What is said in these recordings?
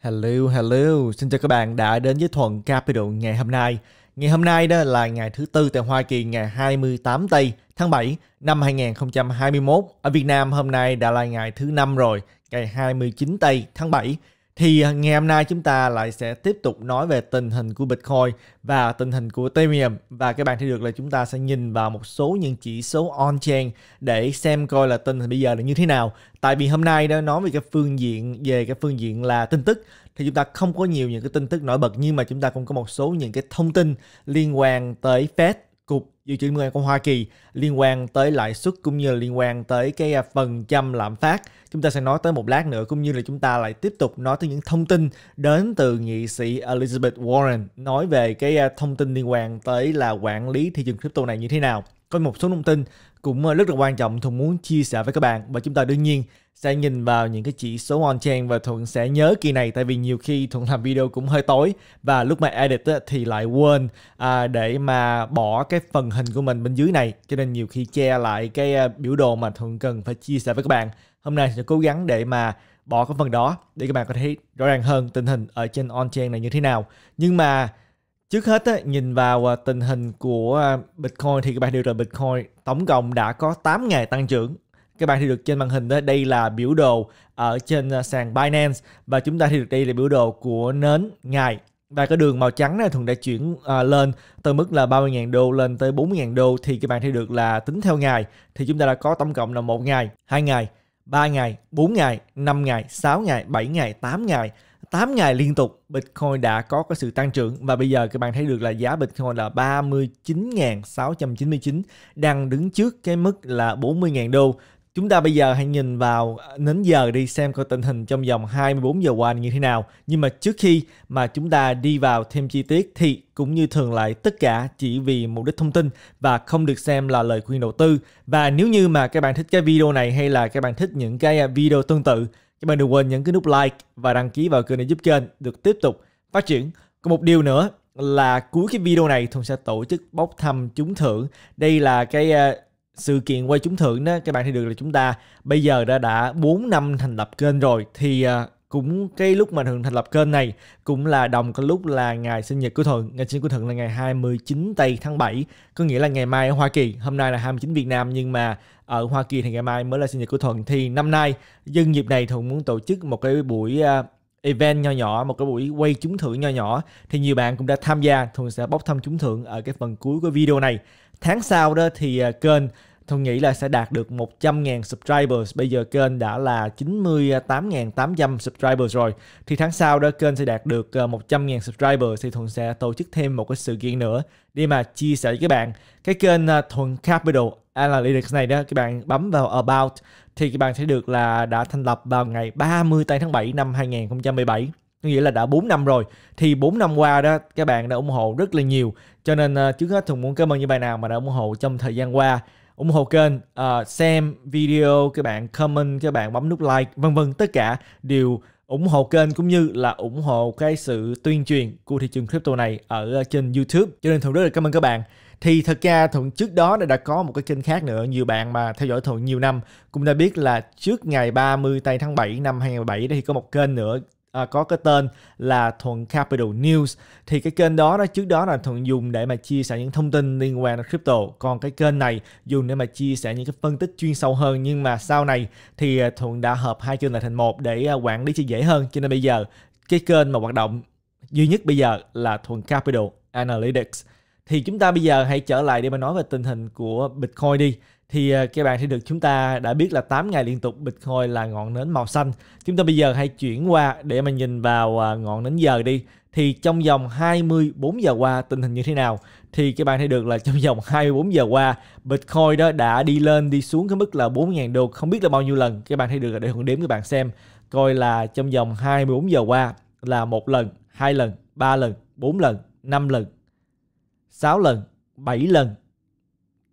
Hello, hello, xin chào các bạn đã đến với Thuận Capital ngày hôm nay. Ngày hôm nay đó là ngày thứ tư tại Hoa Kỳ ngày 28 tây tháng 7 năm 2021. Ở Việt Nam hôm nay đã là ngày thứ năm rồi, ngày 29 tây tháng 7 thì à, ngày hôm nay chúng ta lại sẽ tiếp tục nói về tình hình của Bitcoin và tình hình của Ethereum và các bạn thấy được là chúng ta sẽ nhìn vào một số những chỉ số on-chain để xem coi là tình hình bây giờ là như thế nào. Tại vì hôm nay đã nói về cái phương diện về cái phương diện là tin tức thì chúng ta không có nhiều những cái tin tức nổi bật nhưng mà chúng ta cũng có một số những cái thông tin liên quan tới Fed Cục Dự trữ Nguyên của Hoa Kỳ liên quan tới lãi suất cũng như liên quan tới cái à, phần trăm lạm phát. Chúng ta sẽ nói tới một lát nữa cũng như là chúng ta lại tiếp tục nói tới những thông tin đến từ nghị sĩ Elizabeth Warren nói về cái à, thông tin liên quan tới là quản lý thị trường crypto này như thế nào có một số thông tin cũng ờ, rất là quan trọng Thuận muốn chia sẻ với các bạn và chúng ta đương nhiên sẽ nhìn vào những cái chỉ số on-chain và Thuận sẽ nhớ kỳ này tại vì nhiều khi Thuận làm video cũng hơi tối và lúc mà edit thì lại quên à, để mà bỏ cái phần hình của mình bên dưới này cho nên nhiều khi che lại cái ờ, biểu đồ mà Thuận cần phải chia sẻ với các bạn hôm nay sẽ cố gắng để mà bỏ cái phần đó để các bạn có thể rõ ràng hơn tình hình ở trên on-chain này như thế nào nhưng mà Trước hết á, nhìn vào à, tình hình của à, Bitcoin thì các bạn đều rồi Bitcoin tổng cộng đã có 8 ngày tăng trưởng. Các bạn thì được trên màn hình đó, đây là biểu đồ ở trên à, sàn Binance và chúng ta thì được đây là biểu đồ của nến ngày và cái đường màu trắng này Thuận đã chuyển à, lên từ mức là 30.000 đô lên tới 40.000 đô thì các bạn thì được là tính theo ngày thì chúng ta đã có tổng cộng là một ngày, hai ngày, 3 ngày, 4 ngày, 5 ngày, 6 ngày, 7 ngày, 8 ngày 8 ngày liên tục Bitcoin đã có cái sự tăng trưởng và bây giờ các bạn thấy được là giá Bitcoin là 39.699 đang đứng trước cái mức là 40.000 đô. Chúng ta bây giờ hãy nhìn vào nến giờ đi xem coi tình hình trong vòng 24 giờ qua như thế nào. Nhưng mà trước khi mà chúng ta đi vào thêm chi tiết thì cũng như thường lại tất cả chỉ vì mục đích thông tin và không được xem là lời khuyên đầu tư. Và nếu như mà các bạn thích cái video này hay là các bạn thích những cái video tương tự các bạn đừng quên nhấn cái nút like và đăng ký vào kênh để giúp kênh được tiếp tục phát triển. Còn một điều nữa là cuối cái video này Thuận sẽ tổ chức bốc thăm trúng thưởng. Đây là cái ờ, sự kiện quay trúng thưởng đó các bạn thấy được là chúng ta bây giờ đã đã 4 năm thành lập kênh rồi thì ờ, cũng cái lúc mà thường thành lập kênh này cũng là đồng cái lúc là ngày sinh nhật của Thuận. Ngày sinh nhật của Thuận là ngày 29 tây tháng 7, có nghĩa là ngày mai ở Hoa Kỳ. Hôm nay là 29 Việt Nam nhưng mà ở Hoa Kỳ thì ngày mai mới là sinh nhật của Thuận thì năm nay dân dịp này Thuận muốn tổ chức một cái buổi uh, event nhỏ nhỏ một cái buổi quay trúng thưởng nhỏ nhỏ thì nhiều bạn cũng đã tham gia Thuận sẽ bóc thăm trúng thưởng ở cái phần cuối của video này tháng sau đó thì à, kênh Tôi nghĩ là sẽ đạt được 100.000 subscribers. Bây giờ kênh đã là 98.800 subscribers rồi. Thì tháng sau đó kênh sẽ đạt được 100.000 ờ, subscribers thì Thuận sẽ tổ chức thêm một cái sự kiện nữa để mà chia sẻ với các bạn. Cái kênh ờ, Thuận Capital Analytics này đó các bạn bấm vào About thì các bạn sẽ được là đã thành lập vào ngày 30 tháng 7 năm 2017 nghĩa là đã 4 năm rồi thì 4 năm qua đó các bạn đã ủng hộ rất là nhiều cho nên uh, trước hết Thuận muốn cảm ơn những bạn nào mà đã ủng hộ trong thời gian qua ủng hộ kênh, uh, xem video, các bạn comment, các bạn bấm nút like, vân vân tất cả đều ủng hộ kênh cũng như là ủng hộ cái sự tuyên truyền của thị trường crypto này ở ờ, trên YouTube. Cho nên Thuận rất là cảm ơn các bạn. Thì thật ra Thuận trước đó đã có một cái kênh khác nữa, nhiều bạn mà theo dõi Thuận nhiều năm cũng đã biết là trước ngày 30 tây tháng 7 năm 2017 thì có một kênh nữa à, có cái tên là Thuận Capital News thì cái kênh đó đó trước đó là Thuận dùng để mà chia sẻ những thông tin liên quan đến crypto còn cái kênh này dùng để mà chia sẻ những cái phân tích chuyên sâu hơn nhưng mà sau này thì à, Thuận đã hợp hai kênh lại thành một để à, quản lý cho dễ hơn cho nên bây giờ cái kênh mà hoạt động duy nhất bây giờ là Thuận Capital Analytics thì chúng ta bây giờ hãy trở lại để mà nói về tình hình của Bitcoin đi thì à, các bạn sẽ được chúng ta đã biết là 8 ngày liên tục Bitcoin là ngọn nến màu xanh. Chúng ta bây giờ hãy chuyển qua để mà nhìn vào à, ngọn nến giờ đi. Thì trong vòng 24 giờ qua tình hình như thế nào? Thì các bạn thấy được là trong vòng 24 giờ qua Bitcoin đó đã đi lên đi xuống cái mức là 4.000 đô không biết là bao nhiêu lần. Các bạn thấy được là để Hùng đếm các bạn xem coi là trong vòng 24 giờ qua là một lần, hai lần, ba lần, bốn lần, năm lần, sáu lần, bảy lần,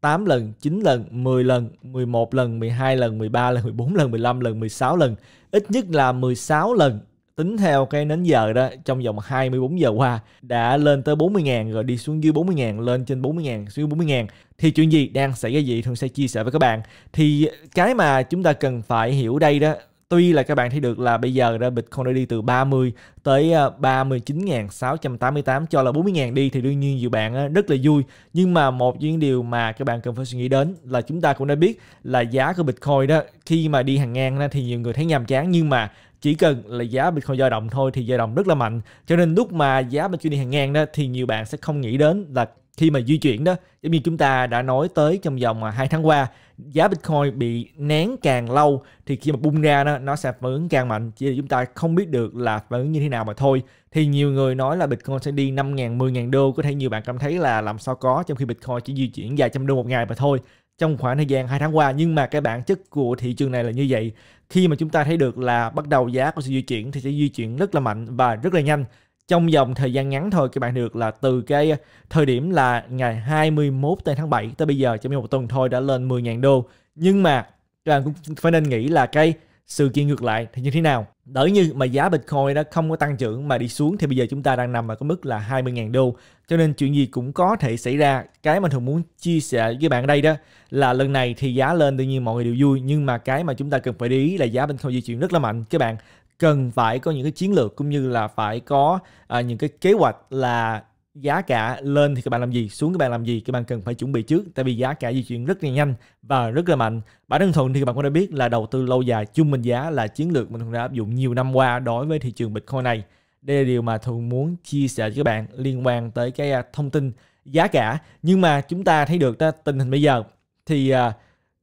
8 lần, 9 lần, 10 lần, 11 lần, 12 lần, 13 lần, 14 lần, 15 lần, 16 lần. Ít nhất là 16 lần tính theo cái nến giờ đó trong vòng 24 giờ qua đã lên tới 40.000 rồi đi xuống dưới 40.000 lên trên 40.000 xuống 40.000 thì chuyện gì đang xảy ra gì thường sẽ chia sẻ với các bạn thì cái mà chúng ta cần phải hiểu đây đó Tuy là các bạn thấy được là bây giờ ra Bitcoin đã đi từ 30 tới 39.688 ờ, cho là 40.000 đi thì đương nhiên nhiều bạn ờ, rất là vui. Nhưng mà một những điều mà các bạn cần phải suy nghĩ đến là chúng ta cũng đã biết là giá của Bitcoin đó khi mà đi hàng ngang thì nhiều người thấy nhàm chán nhưng mà chỉ cần là giá Bitcoin dao động thôi thì dao động rất là mạnh. Cho nên lúc mà giá Bitcoin đi hàng ngang đó thì nhiều bạn sẽ không nghĩ đến là khi mà di chuyển đó giống như chúng ta đã nói tới trong vòng 2 ờ, tháng qua giá Bitcoin bị nén càng lâu thì khi mà bung ra nó nó sẽ phản ứng càng mạnh chỉ là chúng ta không biết được là phản ứng như thế nào mà thôi thì nhiều người nói là Bitcoin sẽ đi 5.000 10.000 đô có thể nhiều bạn cảm thấy là làm sao có trong khi Bitcoin chỉ di chuyển vài trăm đô một ngày mà thôi trong khoảng thời gian 2 tháng qua nhưng mà cái bản chất của thị trường này là như vậy khi mà chúng ta thấy được là bắt đầu giá có sự di chuyển thì sẽ di chuyển rất là mạnh và rất là nhanh trong vòng thời gian ngắn thôi các bạn được là từ cái thời điểm là ngày 21 tới tháng 7 tới bây giờ trong một tuần thôi đã lên 10.000 đô nhưng mà các bạn cũng phải nên nghĩ là cái sự kiện ngược lại thì như thế nào đỡ như mà giá Bitcoin nó không có tăng trưởng mà đi xuống thì bây giờ chúng ta đang nằm ở cái mức là 20.000 đô cho nên chuyện gì cũng có thể xảy ra cái mà thường muốn chia sẻ với bạn đây đó là lần này thì giá lên tự nhiên mọi người đều vui nhưng mà cái mà chúng ta cần phải để ý là giá Bitcoin di chuyển rất là mạnh các bạn cần phải có những cái chiến lược cũng như là phải có à, những cái kế hoạch là giá cả lên thì các bạn làm gì xuống các bạn làm gì các bạn cần phải chuẩn bị trước tại vì giá cả di chuyển rất là nhanh và rất là mạnh bản thân thuận thì các bạn cũng đã biết là đầu tư lâu dài chung bình giá là chiến lược mình đã áp dụng nhiều năm qua đối với thị trường bitcoin này đây là điều mà thuận muốn chia sẻ cho các bạn liên quan tới cái à, thông tin giá cả nhưng mà chúng ta thấy được đó, tình hình bây giờ thì uh,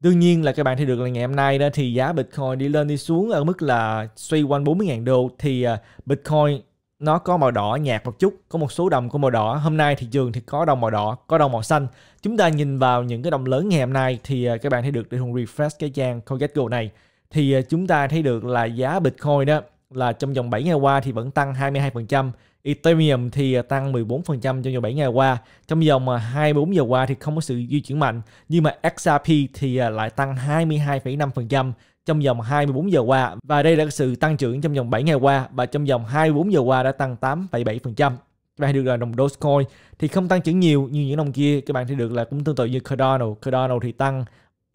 Đương nhiên là các bạn thấy được là ngày hôm nay đó thì giá Bitcoin đi lên đi xuống ở mức là xoay quanh 40.000 đô thì à, Bitcoin nó có màu đỏ nhạt một chút, có một số đồng có màu đỏ. Hôm nay thị trường thì có đồng màu đỏ, có đồng màu xanh. Chúng ta nhìn vào những cái đồng lớn ngày hôm nay thì à, các bạn thấy được để Hùng refresh cái trang CoinGecko này thì à, chúng ta thấy được là giá Bitcoin đó là trong vòng 7 ngày qua thì vẫn tăng 22%, Ethereum thì à, tăng 14% trong vòng 7 ngày qua. Trong vòng 24 à, giờ qua thì không có sự di chuyển mạnh, nhưng mà XRP thì à, lại tăng 22,5% trong vòng 24 giờ qua và đây là sự tăng trưởng trong vòng 7 ngày qua và trong vòng 24 giờ qua đã tăng 8,7%. Các bạn được là đồng Dogecoin thì không tăng trưởng nhiều như những đồng kia. Các bạn thấy được là cũng tương tự như Cardano. Cardano thì tăng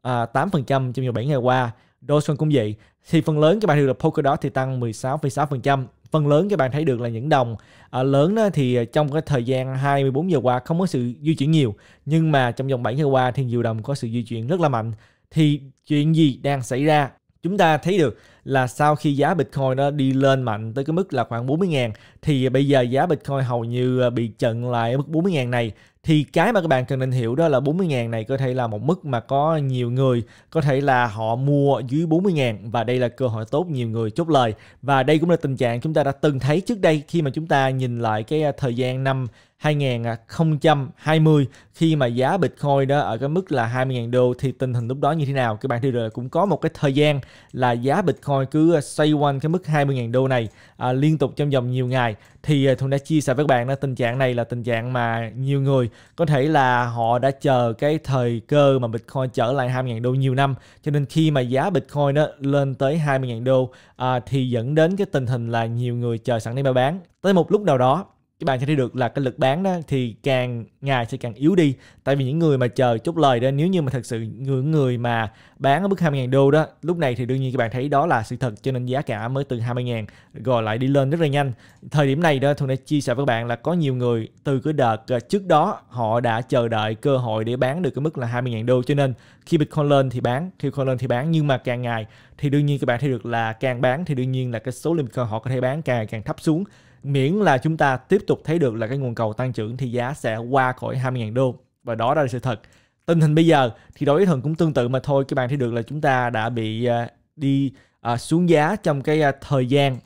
à, 8% trong vòng 7 ngày qua Dogecoin cũng vậy. Thì phần lớn các bạn thấy được Polkadot thì tăng 16,6%. Phần lớn các bạn thấy được là những đồng à, lớn đó thì à, trong cái thời gian 24 giờ qua không có sự di chuyển nhiều. Nhưng mà trong vòng 7 ngày qua thì nhiều đồng có sự di chuyển rất là mạnh. Thì chuyện gì đang xảy ra? Chúng ta thấy được là sau khi giá Bitcoin nó đi lên mạnh tới cái mức là khoảng 40.000 thì bây giờ giá Bitcoin hầu như à, bị chận lại ở mức 40.000 này thì cái mà các bạn cần nên hiểu đó là 40 ngàn này có thể là một mức mà có nhiều người có thể là họ mua dưới 40 ngàn và đây là cơ hội tốt nhiều người chốt lời và đây cũng là tình trạng chúng ta đã từng thấy trước đây khi mà chúng ta nhìn lại cái à, thời gian năm 2020 khi mà giá Bitcoin đó ở cái mức là 20.000 đô thì tình hình lúc đó như thế nào? Các bạn thì rồi cũng có một cái thời gian là giá Bitcoin cứ ờ, xoay quanh cái mức 20.000 đô này à, liên tục trong vòng nhiều ngày thì ờ, Thuận đã chia sẻ với các bạn đó tình trạng này là tình trạng mà nhiều người có thể là họ đã chờ cái thời cơ mà Bitcoin trở lại 20.000 đô nhiều năm cho nên khi mà giá Bitcoin đó lên tới 20.000 đô à, thì dẫn đến cái tình hình là nhiều người chờ sẵn để mà bán tới một lúc nào đó các bạn sẽ thấy được là cái lực bán đó thì càng ngày sẽ càng yếu đi tại vì những người mà chờ chốt lời đó nếu như mà thật sự những người mà bán ở mức 20.000 đô đó lúc này thì đương nhiên các bạn thấy đó là sự thật cho nên giá cả mới từ 20.000 rồi lại đi lên rất là nhanh thời điểm này đó tôi đã chia sẻ với các bạn là có nhiều người từ cái đợt à, trước đó họ đã chờ đợi cơ hội để bán được cái mức là 20.000 đô cho nên khi Bitcoin lên thì bán khi Bitcoin lên thì bán nhưng mà càng ngày thì đương nhiên các bạn thấy được là càng bán thì đương nhiên là cái số lượng Bitcoin họ có thể bán càng càng thấp xuống miễn là chúng ta tiếp tục thấy được là cái nguồn cầu tăng trưởng thì giá sẽ qua khỏi 20.000 đô và đó là sự thật tình hình bây giờ thì đối với thần cũng tương tự mà thôi các bạn thấy được là chúng ta đã bị à, đi à, xuống giá trong cái à, thời gian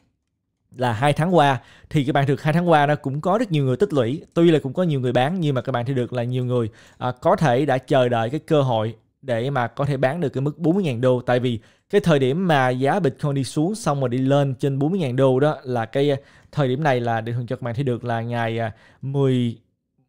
là hai tháng qua thì các bạn được hai tháng qua nó cũng có rất nhiều người tích lũy tuy là cũng có nhiều người bán nhưng mà các bạn thấy được là nhiều người à, có thể đã chờ đợi cái cơ hội để mà có thể bán được cái mức 40.000 đô tại vì cái thời điểm mà giá Bitcoin đi xuống xong rồi đi lên trên 40.000 đô đó là cái thời điểm này là định cho các bạn thấy được là ngày 10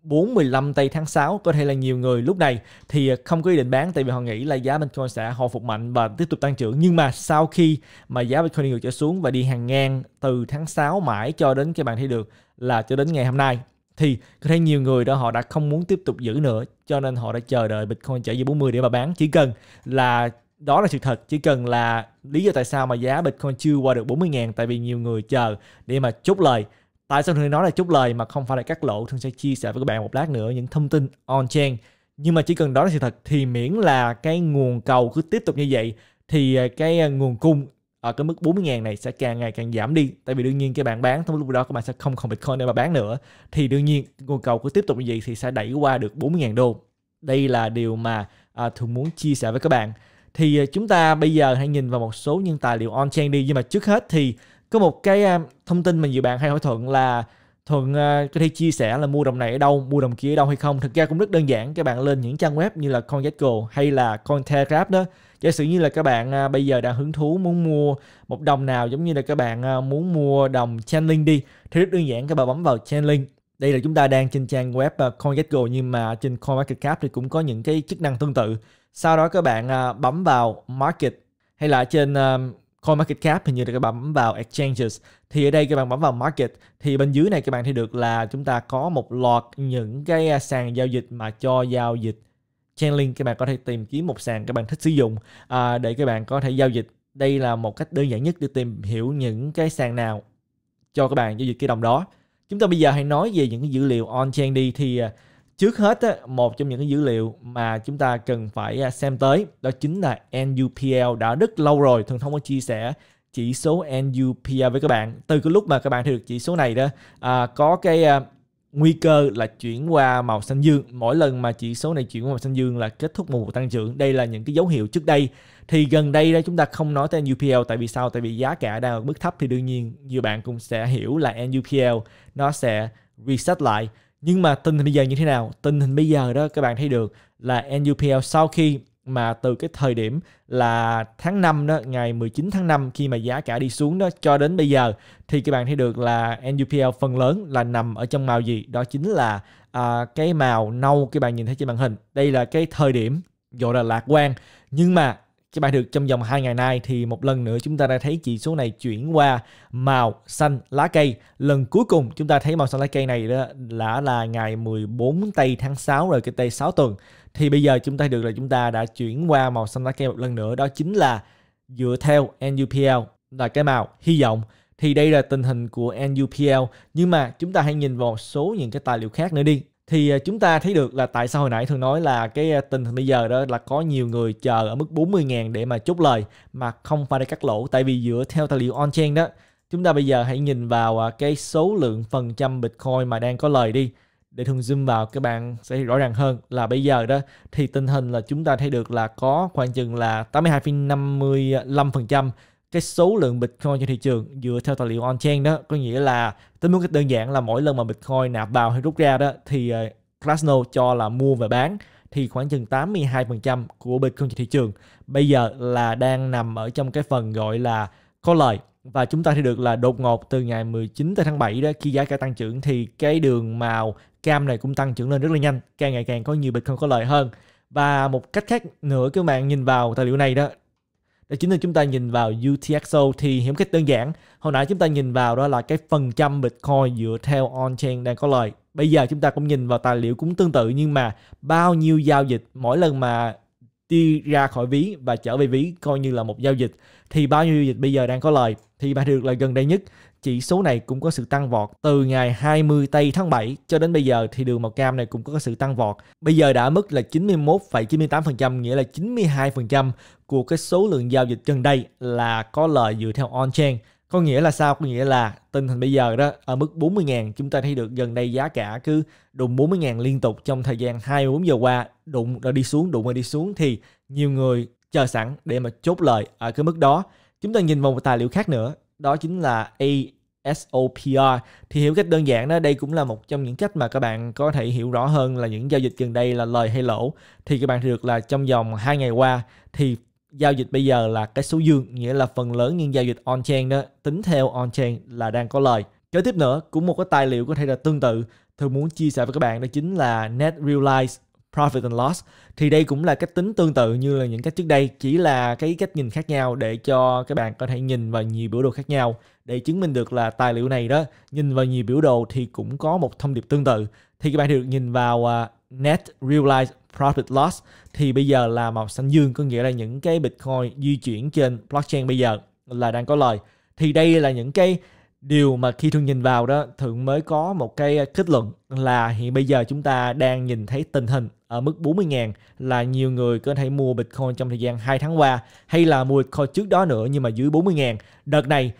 4 15 tây tháng 6 có thể là nhiều người lúc này thì à, không có ý định bán tại vì họ nghĩ là giá Bitcoin sẽ hồi phục mạnh và tiếp tục tăng trưởng nhưng mà sau khi mà giá Bitcoin đi ngược trở xuống và đi hàng ngang từ tháng 6 mãi cho đến các bạn thấy được là cho đến ngày hôm nay thì có thể nhiều người đó họ đã không muốn tiếp tục giữ nữa cho nên họ đã chờ đợi Bitcoin trở về 40 để mà bán chỉ cần là đó là sự thật chỉ cần là lý do tại sao mà giá Bitcoin chưa qua được 40.000 tại vì nhiều người chờ để mà chốt lời tại sao thường nói là chốt lời mà không phải là cắt lỗ thường sẽ chia sẻ với các bạn một lát nữa những thông tin on chain nhưng mà chỉ cần đó là sự thật thì miễn là cái nguồn cầu cứ tiếp tục như vậy thì à, cái à, nguồn cung ở cái mức 40.000 này sẽ càng ngày càng giảm đi tại vì đương nhiên các bạn bán trong lúc đó các bạn sẽ không còn Bitcoin để mà bán nữa thì đương nhiên nguồn cầu cứ tiếp tục như vậy thì sẽ đẩy qua được 40.000 đô đây là điều mà à, thường muốn chia sẻ với các bạn thì ờ, chúng ta bây giờ hãy nhìn vào một số những tài liệu on chain đi nhưng mà trước hết thì có một cái ờ, thông tin mà nhiều bạn hay hỏi thuận là thuận ờ, có thể chia sẻ là mua đồng này ở đâu mua đồng kia ở đâu hay không thực ra cũng rất đơn giản các bạn lên những trang web như là CoinGecko hay là CoinTelegraph đó giả sử như là các bạn bây giờ đang hứng thú muốn mua một đồng nào giống như là các bạn muốn mua đồng Chainlink đi thì rất đơn giản các bạn bấm vào Chainlink đây là chúng ta đang trên trang web CoinGecko nhưng mà trên CoinMarketCap thì cũng có những cái chức năng tương tự sau đó các bạn à, bấm vào market hay là trên à, Coin Market Cap hình như là các bạn bấm vào exchanges thì ở đây các bạn bấm vào market thì bên dưới này các bạn thấy được là chúng ta có một loạt những cái à, sàn giao dịch mà cho giao dịch Chainlink các bạn có thể tìm kiếm một sàn các bạn thích sử dụng để các bạn có thể giao dịch đây là một cách đơn giản nhất để tìm hiểu những cái sàn nào cho các bạn giao dịch cái đồng đó chúng ta bây giờ hãy nói về những cái dữ liệu on chain đi thì trước hết một trong những cái dữ liệu mà chúng ta cần phải à, xem tới đó chính là NUPL đã rất lâu rồi thường thông có chia sẻ chỉ số NUPL với các bạn từ cái lúc mà các bạn thấy được chỉ số này đó à, có cái à, nguy cơ là chuyển qua màu xanh dương mỗi lần mà chỉ số này chuyển qua màu xanh dương là kết thúc một mùa tăng trưởng đây là những cái dấu hiệu trước đây thì gần đây đó chúng ta không nói tới NUPL tại vì sao tại vì giá cả đang ở mức thấp thì đương nhiên nhiều bạn cũng sẽ hiểu là NUPL nó sẽ reset lại nhưng mà tình hình bây giờ như thế nào tình hình bây giờ đó các bạn thấy được là NUPL sau khi mà từ cái thời điểm là tháng 5 đó, ngày 19 tháng 5 khi mà giá cả đi xuống đó cho đến bây giờ thì các bạn thấy được là NUPL phần lớn là nằm ở trong màu gì? Đó chính là à, cái màu nâu các bạn nhìn thấy trên màn hình. Đây là cái thời điểm gọi là lạc quan nhưng mà chỉ bài được trong vòng 2 ngày nay thì một lần nữa chúng ta đã thấy chỉ số này chuyển qua màu xanh lá cây. Lần cuối cùng chúng ta thấy màu xanh lá cây này đó là là ngày 14 tây tháng 6 rồi cái tây 6 tuần. Thì bây giờ chúng ta được là chúng ta đã chuyển qua màu xanh lá cây một lần nữa đó chính là dựa theo NUPL là cái màu hy vọng thì đây là tình hình của NUPL nhưng mà chúng ta hãy nhìn vào số những cái tài liệu khác nữa đi thì à, chúng ta thấy được là tại sao hồi nãy thường nói là cái à, tình hình bây giờ đó là có nhiều người chờ ở mức 40.000 để mà chốt lời mà không phải để cắt lỗ tại vì dựa theo tài liệu on-chain đó chúng ta bây giờ hãy nhìn vào à, cái số lượng phần trăm Bitcoin mà đang có lời đi để thường zoom vào các bạn sẽ rõ ràng hơn là bây giờ đó thì tình hình là chúng ta thấy được là có khoảng chừng là 82,55% cái số lượng Bitcoin trên thị trường dựa theo tài liệu on-chain đó có nghĩa là tính một cách đơn giản là mỗi lần mà Bitcoin nạp vào hay rút ra đó thì Krasno ờ, cho là mua và bán thì khoảng chừng 82% của Bitcoin trên thị trường bây giờ là đang nằm ở trong cái phần gọi là có lời và chúng ta thấy được là đột ngột từ ngày 19 tới tháng 7 đó khi giá cả tăng trưởng thì cái đường màu cam này cũng tăng trưởng lên rất là nhanh càng ngày càng có nhiều Bitcoin có lợi hơn và một cách khác nữa các bạn nhìn vào tài liệu này đó đó chính là chúng ta nhìn vào UTXO thì hiểu cách đơn giản hồi nãy chúng ta nhìn vào đó là cái phần trăm Bitcoin dựa theo on-chain đang có lời bây giờ chúng ta cũng nhìn vào tài liệu cũng tương tự nhưng mà bao nhiêu giao dịch mỗi lần mà đi ra khỏi ví và trở về ví coi như là một giao dịch thì bao nhiêu giao dịch bây giờ đang có lời thì bạn được là gần đây nhất chỉ số này cũng có sự tăng vọt từ ngày 20 tây tháng 7 cho đến bây giờ thì đường màu cam này cũng có sự tăng vọt. Bây giờ đã mức là 91,98% nghĩa là 92% của cái số lượng giao dịch gần đây là có lời dựa theo on-chain. Có nghĩa là sao? Có nghĩa là tình hình bây giờ đó ở mức 40.000 chúng ta thấy được gần đây giá cả cứ đụng 40.000 liên tục trong thời gian 24 giờ qua đụng rồi đi xuống đụng rồi đi xuống thì nhiều người chờ sẵn để mà chốt lời ở cái mức đó. Chúng ta nhìn vào một tài liệu khác nữa đó chính là ASOPR thì hiểu cách đơn giản đó đây cũng là một trong những cách mà các bạn có thể hiểu rõ hơn là những giao dịch gần đây là lời hay lỗ thì các bạn được là trong vòng 2 ngày qua thì giao dịch bây giờ là cái số dương nghĩa là phần lớn những giao dịch on chain đó tính theo on chain là đang có lời kế tiếp nữa cũng một cái tài liệu có thể là tương tự thường muốn chia sẻ với các bạn đó chính là net realize profit and loss thì đây cũng là cách tính tương tự như là những cách trước đây chỉ là cái cách nhìn khác nhau để cho các bạn có thể nhìn vào nhiều biểu đồ khác nhau để chứng minh được là tài liệu này đó nhìn vào nhiều biểu đồ thì cũng có một thông điệp tương tự thì các bạn được nhìn vào uh, net realized profit loss thì bây giờ là màu xanh dương có nghĩa là những cái bitcoin di chuyển trên blockchain bây giờ là đang có lời thì đây là những cái điều mà khi thường nhìn vào đó thường mới có một cái kết luận là hiện bây giờ chúng ta đang nhìn thấy tình hình ở mức 40 000 là nhiều người có thể mua Bitcoin trong thời gian 2 tháng qua hay là mua Bitcoin trước đó nữa nhưng mà dưới 40 000 đợt này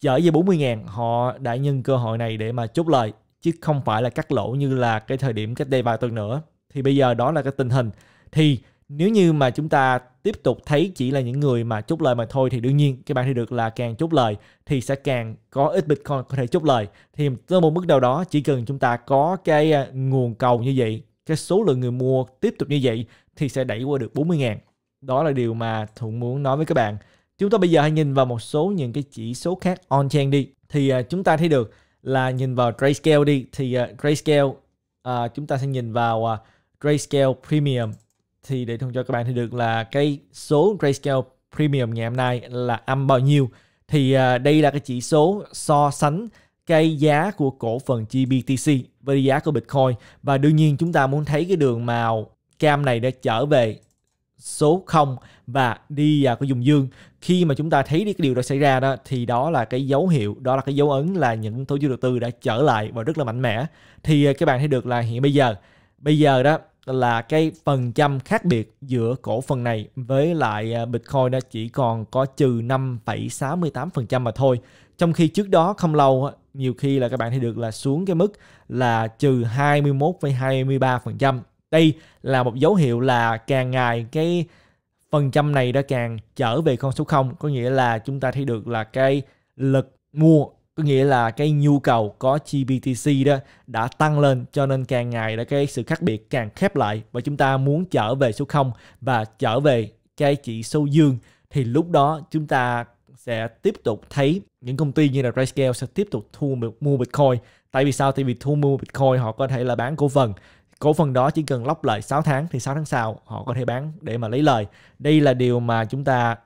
trở về 40 000 họ đã nhân cơ hội này để mà chốt lời chứ không phải là cắt lỗ như là cái thời điểm cách đây vài tuần nữa thì bây giờ đó là cái tình hình thì nếu như mà chúng ta tiếp tục thấy chỉ là những người mà chốt lời mà thôi thì đương nhiên các bạn thì được là càng chốt lời thì sẽ càng có ít Bitcoin có thể chốt lời thì tới một mức nào đó chỉ cần chúng ta có cái à, nguồn cầu như vậy cái số lượng người mua tiếp tục như vậy thì sẽ đẩy qua được 40.000. Đó là điều mà Thuận muốn nói với các bạn. Chúng ta bây giờ hãy nhìn vào một số những cái chỉ số khác on-chain đi. Thì uh, chúng ta thấy được là nhìn vào Grayscale đi. Thì uh, Grayscale, uh, chúng ta sẽ nhìn vào uh, Grayscale Premium. Thì để thông cho các bạn thấy được là cái số Grayscale Premium ngày hôm nay là âm bao nhiêu. Thì uh, đây là cái chỉ số so sánh cái giá của cổ phần GBTC với giá của Bitcoin và đương nhiên chúng ta muốn thấy cái đường màu cam này đã trở về số 0 và đi vào cái vùng dương khi mà chúng ta thấy cái điều đó xảy ra đó thì đó là cái dấu hiệu đó là cái dấu ấn là những tổ chức đầu tư đã trở lại và rất là mạnh mẽ thì à, các bạn thấy được là hiện bây giờ bây giờ đó là cái phần trăm khác biệt giữa cổ phần này với lại à, Bitcoin đó chỉ còn có trừ 5,68% mà thôi trong khi trước đó không lâu nhiều khi là các bạn thấy được là xuống cái mức là trừ 21,23%. Đây là một dấu hiệu là càng ngày cái phần trăm này đã càng trở về con số 0, có nghĩa là chúng ta thấy được là cái lực mua có nghĩa là cái nhu cầu có GBTC đó đã tăng lên cho nên càng ngày là cái sự khác biệt càng khép lại và chúng ta muốn trở về số 0 và trở về cái chỉ số dương thì lúc đó chúng ta sẽ tiếp tục thấy những công ty như là Grayscale sẽ tiếp tục thu mua Bitcoin. Tại vì sao? Tại vì thu mua Bitcoin họ có thể là bán cổ phần. Cổ phần đó chỉ cần lóc lợi 6 tháng thì 6 tháng sau họ có thể bán để mà lấy lời. Đây là điều mà chúng ta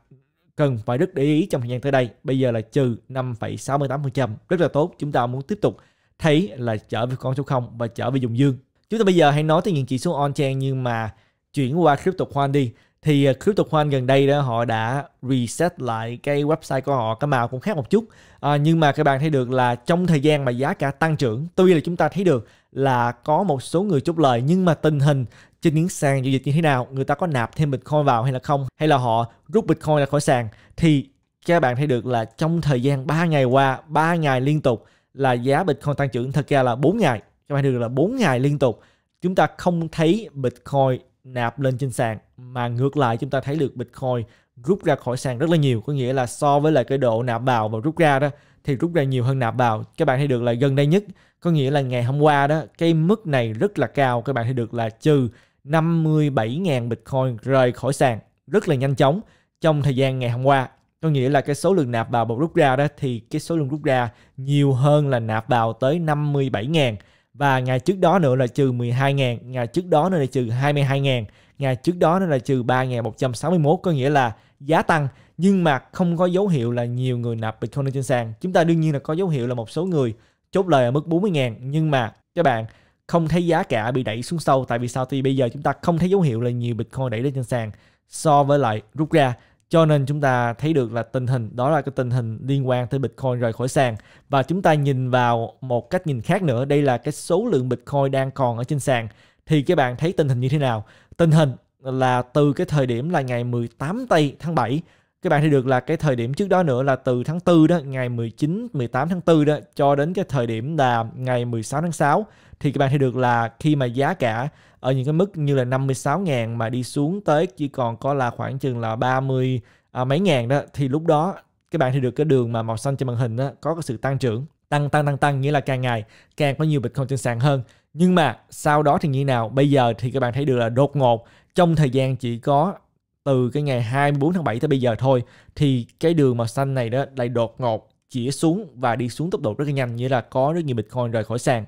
cần phải rất để ý trong thời gian tới đây. Bây giờ là trừ 5,68%, rất là tốt. Chúng ta muốn tiếp tục thấy là trở về con số 0 và trở về dùng dương. Chúng ta bây giờ hãy nói tới những chỉ số on-chain nhưng mà chuyển qua crypto khoan đi thì à, crypto coin gần đây đó họ đã reset lại cái website của họ cái màu cũng khác một chút à, nhưng mà các bạn thấy được là trong thời gian mà giá cả tăng trưởng tuy là chúng ta thấy được là có một số người chốt lời nhưng mà tình hình trên những sàn giao dịch như thế nào người ta có nạp thêm bitcoin vào hay là không hay là họ rút bitcoin ra khỏi sàn thì các bạn thấy được là trong thời gian 3 ngày qua 3 ngày liên tục là giá bitcoin tăng trưởng thật ra là 4 ngày các bạn thấy được là 4 ngày liên tục chúng ta không thấy bitcoin nạp lên trên sàn mà ngược lại chúng ta thấy được Bitcoin rút ra khỏi sàn rất là nhiều có nghĩa là so với lại cái độ nạp vào và rút ra đó thì rút ra nhiều hơn nạp vào các bạn thấy được là gần đây nhất có nghĩa là ngày hôm qua đó cái mức này rất là cao các bạn thấy được là trừ 57.000 Bitcoin rời khỏi sàn rất là nhanh chóng trong thời gian ngày hôm qua có nghĩa là cái số lượng nạp vào và rút ra đó thì cái số lượng rút ra nhiều hơn là nạp vào tới 57.000 và ngày trước đó nữa là trừ 12.000 ngày trước đó nữa là trừ 22.000 ngày trước đó nữa là trừ 3.161 có nghĩa là giá tăng nhưng mà không có dấu hiệu là nhiều người nạp Bitcoin trên sàn chúng ta đương nhiên là có dấu hiệu là một số người chốt lời ở mức 40.000 nhưng mà các bạn không thấy giá cả bị đẩy xuống sâu tại vì sao thì bây giờ chúng ta không thấy dấu hiệu là nhiều Bitcoin đẩy lên trên sàn so với lại rút ra cho nên chúng ta thấy được là tình hình đó là cái tình hình liên quan tới Bitcoin rời khỏi sàn và chúng ta nhìn vào một cách nhìn khác nữa đây là cái số lượng Bitcoin đang còn ở trên sàn thì các bạn thấy tình hình như thế nào tình hình là từ cái thời điểm là ngày 18 tây tháng 7 các bạn thấy được là cái thời điểm trước đó nữa là từ tháng 4 đó ngày 19 18 tháng 4 đó cho đến cái thời điểm là ngày 16 tháng 6 thì các bạn thấy được là khi mà giá cả ở những cái mức như là 56 000 mà đi xuống tới chỉ còn có là khoảng chừng là 30 à, mấy ngàn đó thì lúc đó các bạn thì được cái đường mà màu xanh trên màn hình đó, có cái sự tăng trưởng tăng tăng tăng tăng nghĩa là càng ngày càng có nhiều bitcoin trên sàn hơn nhưng mà sau đó thì như nào bây giờ thì các bạn thấy được là đột ngột trong thời gian chỉ có từ cái ngày 24 tháng 7 tới bây giờ thôi thì cái đường màu xanh này đó lại đột ngột chỉ xuống và đi xuống tốc độ rất là nhanh nghĩa là có rất nhiều bitcoin rời khỏi sàn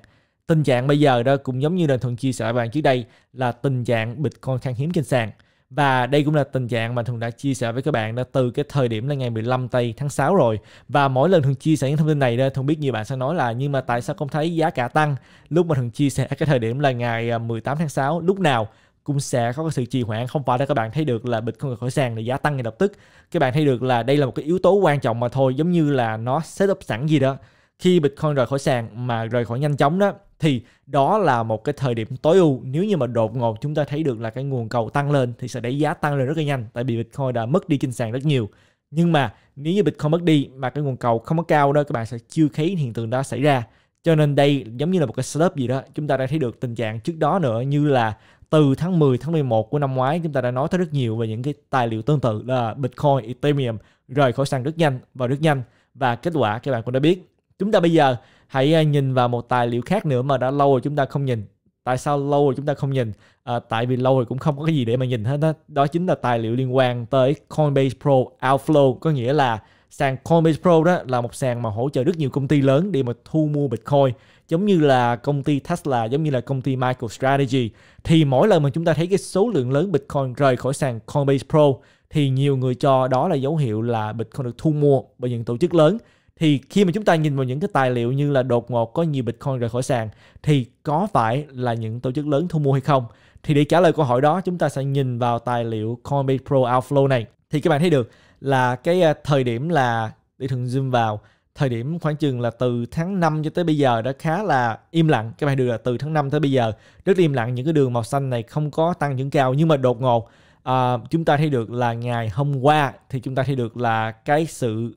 tình trạng bây giờ đó cũng giống như là thuần chia sẻ với bạn trước đây là tình trạng bitcoin khan hiếm trên sàn và đây cũng là tình trạng mà Thuần đã chia sẻ với các bạn đó từ cái thời điểm là ngày 15 tây tháng 6 rồi. Và mỗi lần Thuần chia sẻ những thông tin này đó, Thuần biết nhiều bạn sẽ nói là nhưng mà tại sao không thấy giá cả tăng lúc mà Thuần chia sẻ cái thời điểm là ngày 18 à, tháng 6 lúc nào cũng sẽ có cái sự trì hoãn không phải là các bạn thấy được là bịch Bitcoin khỏi sàn thì giá tăng ngay lập tức. Các bạn thấy được là đây là một cái yếu tố quan trọng mà thôi giống như là nó setup sẵn gì đó. Khi Bitcoin rời khỏi sàn mà rời khỏi nhanh chóng đó thì đó là một cái thời điểm tối ưu nếu như mà đột ngột chúng ta thấy được là cái nguồn cầu tăng lên thì sẽ đẩy giá tăng lên rất là nhanh tại vì Bitcoin đã mất đi trên sàn rất nhiều nhưng mà nếu như Bitcoin mất đi mà cái nguồn cầu không có cao đó các bạn sẽ chưa thấy hiện tượng đó xảy ra cho nên đây giống như là một cái setup gì đó chúng ta đã thấy được tình trạng trước đó nữa như là từ tháng 10, tháng 11 của năm ngoái chúng ta đã nói tới rất nhiều về những cái tài liệu tương tự là Bitcoin, Ethereum rời khỏi sàn rất nhanh và rất nhanh và kết quả các bạn cũng đã biết chúng ta bây giờ hãy à, nhìn vào một tài liệu khác nữa mà đã lâu rồi chúng ta không nhìn tại sao lâu rồi chúng ta không nhìn à, tại vì lâu rồi cũng không có cái gì để mà nhìn hết đó đó chính là tài liệu liên quan tới Coinbase Pro Outflow có nghĩa là sàn Coinbase Pro đó là một sàn mà hỗ trợ rất nhiều công ty lớn để mà thu mua Bitcoin giống như là công ty Tesla giống như là công ty MicroStrategy thì mỗi lần mà chúng ta thấy cái số lượng lớn Bitcoin rời khỏi sàn Coinbase Pro thì nhiều người cho đó là dấu hiệu là Bitcoin được thu mua bởi những tổ chức lớn thì khi mà chúng ta nhìn vào những cái tài liệu như là đột ngột có nhiều Bitcoin rời khỏi sàn thì có phải là những tổ chức lớn thu mua hay không? Thì để trả lời câu hỏi đó chúng ta sẽ nhìn vào tài liệu Coinbase Pro Outflow này. Thì các bạn thấy được là cái à, thời điểm là để thường zoom vào thời điểm khoảng chừng là từ tháng 5 cho tới bây giờ đã khá là im lặng các bạn được là từ tháng 5 tới bây giờ rất im lặng những cái đường màu xanh này không có tăng trưởng cao nhưng mà đột ngột à, chúng ta thấy được là ngày hôm qua thì chúng ta thấy được là cái sự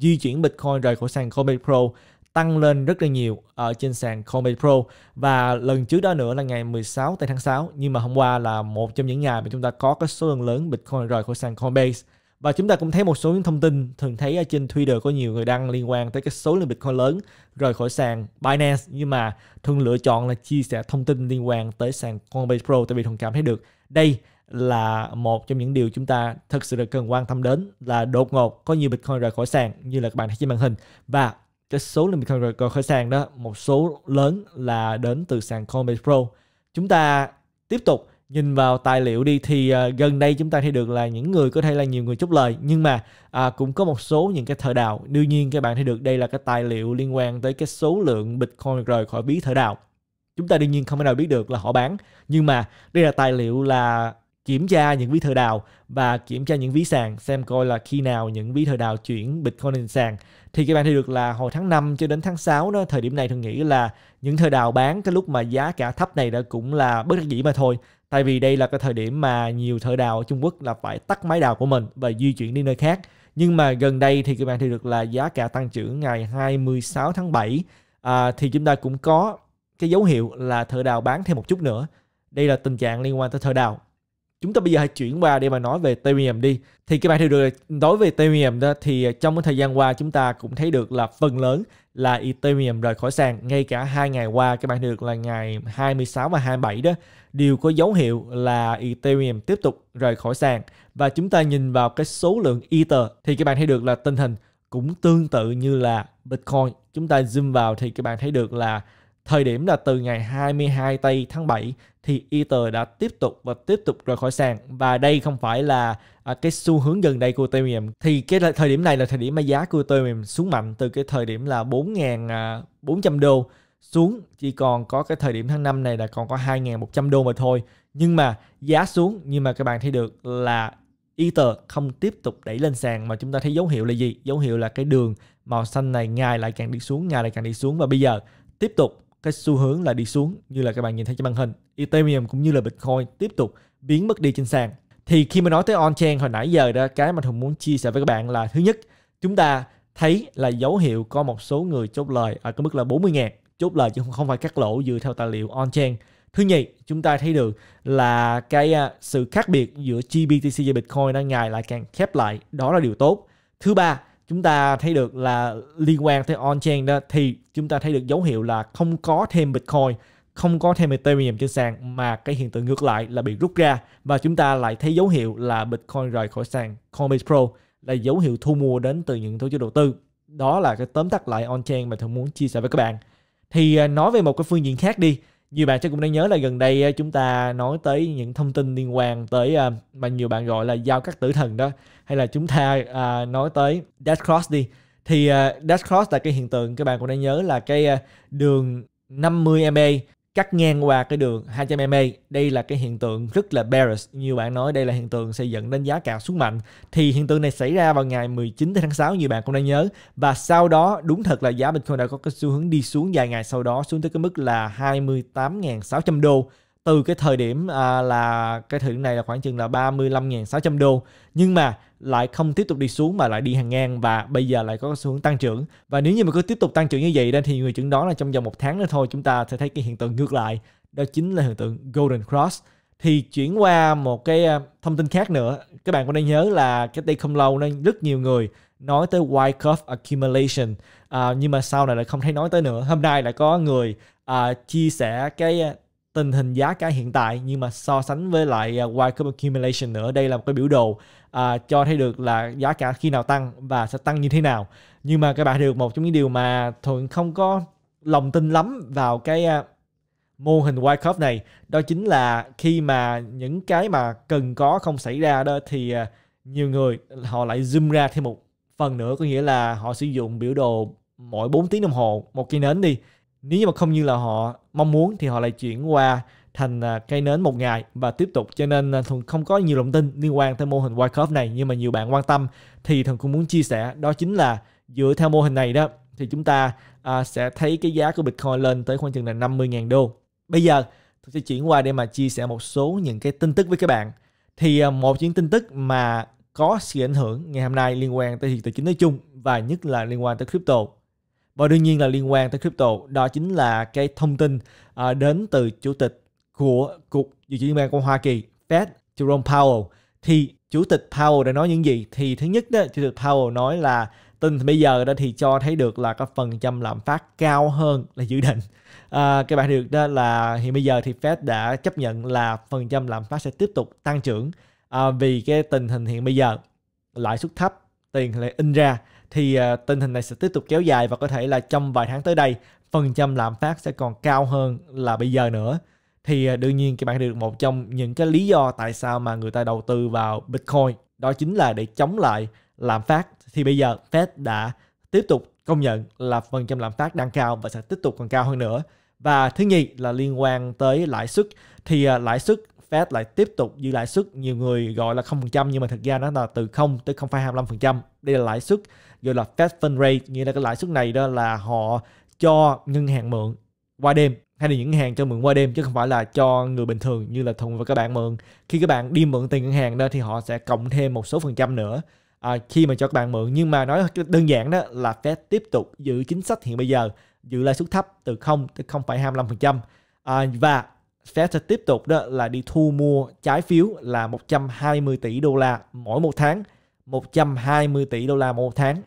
di chuyển Bitcoin rời khỏi sàn Coinbase Pro tăng lên rất là nhiều ở trên sàn Coinbase Pro và lần trước đó nữa là ngày 16 tây tháng 6 nhưng mà hôm qua là một trong những ngày mà chúng ta có cái số lượng lớn Bitcoin rời khỏi sàn Coinbase và chúng ta cũng thấy một số những thông tin thường thấy ở trên Twitter có nhiều người đăng liên quan tới cái số lượng Bitcoin lớn rời khỏi sàn Binance nhưng mà thường lựa chọn là chia sẻ thông tin liên quan tới sàn Coinbase Pro tại vì thường cảm thấy được đây là một trong những điều chúng ta thực sự là cần quan tâm đến là đột ngột có nhiều Bitcoin rời khỏi sàn như là các bạn thấy trên màn hình và cái số lượng Bitcoin rời khỏi sàn đó một số lớn là đến từ sàn Coinbase Pro chúng ta tiếp tục nhìn vào tài liệu đi thì uh, gần đây chúng ta thấy được là những người có thể là nhiều người chốt lời nhưng mà uh, cũng có một số những cái thợ đào đương nhiên các bạn thấy được đây là cái tài liệu liên quan tới cái số lượng bitcoin rời khỏi bí thợ đào chúng ta đương nhiên không thể nào biết được là họ bán nhưng mà đây là tài liệu là kiểm tra những ví thời đào và kiểm tra những ví sàn xem coi là khi nào những ví thời đào chuyển Bitcoin lên sàn thì các bạn thấy được là hồi tháng 5 cho đến tháng 6 đó thời điểm này thường nghĩ là những thời đào bán cái lúc mà giá cả thấp này đã cũng là bất đắc dĩ mà thôi tại vì đây là cái thời điểm mà nhiều thợ đào ở Trung Quốc là phải tắt máy đào của mình và di chuyển đi nơi khác nhưng mà gần đây thì các bạn thấy được là giá cả tăng trưởng ngày 26 tháng 7 à, thì chúng ta cũng có cái dấu hiệu là thợ đào bán thêm một chút nữa đây là tình trạng liên quan tới thợ đào chúng ta bây giờ hãy chuyển qua để mà nói về Ethereum đi thì các bạn thấy được đối với Ethereum đó thì trong cái thời gian qua chúng ta cũng thấy được là phần lớn là Ethereum rời khỏi sàn ngay cả hai ngày qua các bạn thấy được là ngày 26 và 27 đó đều có dấu hiệu là Ethereum tiếp tục rời khỏi sàn và chúng ta nhìn vào cái số lượng Ether thì các bạn thấy được là tình hình cũng tương tự như là Bitcoin chúng ta zoom vào thì các bạn thấy được là Thời điểm là từ ngày 22 tây tháng 7 thì Ether đã tiếp tục và tiếp tục rời khỏi sàn và đây không phải là à, cái xu hướng gần đây của Ethereum thì cái thời điểm này là thời điểm mà giá của Ethereum xuống mạnh từ cái thời điểm là 4.400 à, đô xuống chỉ còn có cái thời điểm tháng 5 này là còn có 2.100 đô mà thôi nhưng mà giá xuống nhưng mà các bạn thấy được là Ether không tiếp tục đẩy lên sàn mà chúng ta thấy dấu hiệu là gì? Dấu hiệu là cái đường màu xanh này ngày lại càng đi xuống, ngày lại càng đi xuống và bây giờ tiếp tục cái xu hướng là đi xuống như là các bạn nhìn thấy trên màn hình. Ethereum cũng như là Bitcoin tiếp tục biến mất đi trên sàn. Thì khi mà nói tới on-chain hồi nãy giờ đó, cái mà Hùng muốn chia sẻ với các bạn là thứ nhất, chúng ta thấy là dấu hiệu có một số người chốt lời ở cái mức là 40 ngàn chốt lời chứ không phải cắt lỗ dựa theo tài liệu on-chain. Thứ nhì, chúng ta thấy được là cái à, sự khác biệt giữa GBTC và Bitcoin đang ngày lại càng khép lại, đó là điều tốt. Thứ ba, chúng ta thấy được là liên quan tới on-chain đó thì chúng ta thấy được dấu hiệu là không có thêm Bitcoin, không có thêm Ethereum trên sàn mà cái hiện tượng ngược lại là bị rút ra và chúng ta lại thấy dấu hiệu là Bitcoin rời khỏi sàn Coinbase Pro là dấu hiệu thu mua đến từ những tổ chức đầu tư. Đó là cái tóm tắt lại on-chain mà tôi muốn chia sẻ với các bạn. Thì à, nói về một cái phương diện khác đi. Nhiều bạn chắc cũng đang nhớ là gần đây à, chúng ta nói tới những thông tin liên quan tới à, mà nhiều bạn gọi là giao các tử thần đó hay là chúng ta à, nói tới dash cross đi thì à, dash cross là cái hiện tượng các bạn cũng đã nhớ là cái à, đường 50 ma cắt ngang qua cái đường 200 ma đây là cái hiện tượng rất là bearish như bạn nói đây là hiện tượng sẽ dẫn đến giá cào xuống mạnh thì hiện tượng này xảy ra vào ngày 19 tháng 6 như bạn cũng đã nhớ và sau đó đúng thật là giá Bitcoin đã có cái xu hướng đi xuống vài ngày sau đó xuống tới cái mức là 28.600 đô từ cái thời điểm à, là cái thời điểm này là khoảng chừng là 35.600 đô nhưng mà lại không tiếp tục đi xuống mà lại đi hàng ngang và bây giờ lại có xu hướng tăng trưởng và nếu như mà cứ tiếp tục tăng trưởng như vậy thì người chứng đó là trong vòng một tháng nữa thôi chúng ta sẽ thấy cái hiện tượng ngược lại đó chính là hiện tượng golden cross thì chuyển qua một cái à, thông tin khác nữa các bạn có nên nhớ là cách đây không lâu nên rất nhiều người nói tới white cuff accumulation à, nhưng mà sau này lại không thấy nói tới nữa hôm nay lại có người à, chia sẻ cái à, tình hình giá cả hiện tại nhưng mà so sánh với lại uh, à, Y Curve Accumulation nữa đây là một cái biểu đồ à, cho thấy được là giá cả khi nào tăng và sẽ tăng như thế nào nhưng mà các bạn được một trong những điều mà thuận không có lòng tin lắm vào cái uh, mô hình Y curve này đó chính là khi mà những cái mà cần có không xảy ra đó thì uh, nhiều người họ lại zoom ra thêm một phần nữa có nghĩa là họ sử dụng biểu đồ mỗi 4 tiếng đồng hồ một cây nến đi nếu như mà không như là họ mong muốn thì họ lại chuyển qua thành à, cây nến một ngày và tiếp tục cho nên à, thường không có nhiều lòng tin liên quan tới mô hình Y curve này nhưng mà nhiều bạn quan tâm thì thường cũng muốn chia sẻ đó chính là dựa theo mô hình này đó thì chúng ta à, sẽ thấy cái giá của Bitcoin lên tới khoảng chừng là 50.000 đô. Bây giờ tôi sẽ chuyển qua để mà chia sẻ một số những cái tin tức với các bạn. Thì à, một những tin tức mà có sự ảnh hưởng ngày hôm nay liên quan tới thị trường tài chính nói chung và nhất là liên quan tới crypto và đương nhiên là liên quan tới crypto đó chính là cái thông tin à, đến từ chủ tịch của cục dự trữ liên bang của Hoa Kỳ Fed Jerome Powell thì chủ tịch Powell đã nói những gì thì thứ nhất đó chủ tịch Powell nói là tin bây giờ đó thì cho thấy được là có phần trăm lạm phát cao hơn là dự định à, các bạn được đó là hiện bây giờ thì Fed đã chấp nhận là phần trăm lạm phát sẽ tiếp tục tăng trưởng à, vì cái tình hình hiện bây giờ lãi suất thấp tiền lại in ra thì à, tình hình này sẽ tiếp tục kéo dài và có thể là trong vài tháng tới đây phần trăm lạm phát sẽ còn cao hơn là bây giờ nữa thì à, đương nhiên các bạn được một trong những cái lý do tại sao mà người ta đầu tư vào Bitcoin đó chính là để chống lại lạm phát thì bây giờ Fed đã tiếp tục công nhận là phần trăm lạm phát đang cao và sẽ tiếp tục còn cao hơn nữa và thứ nhì là liên quan tới lãi suất thì à, lãi suất Fed lại tiếp tục giữ lãi suất nhiều người gọi là 0% nhưng mà thực ra nó là từ 0 tới 0,25%. Đây là lãi suất gọi là Fed Fund Rate, nghĩa là cái lãi suất này đó là họ cho ngân hàng mượn qua đêm hay là những ngân hàng cho mượn qua đêm chứ không phải là cho người bình thường như là Thùng và các bạn mượn. Khi các bạn đi mượn tiền ngân hàng đó thì họ sẽ cộng thêm một số phần trăm nữa à, khi mà cho các bạn mượn nhưng mà nói đơn giản đó là Fed tiếp tục giữ chính sách hiện bây giờ giữ lãi suất thấp từ 0 tới 0,25% à, và Fed sẽ tiếp tục đó là đi thu mua trái phiếu là 120 tỷ đô la mỗi một tháng, 120 tỷ đô la một tháng.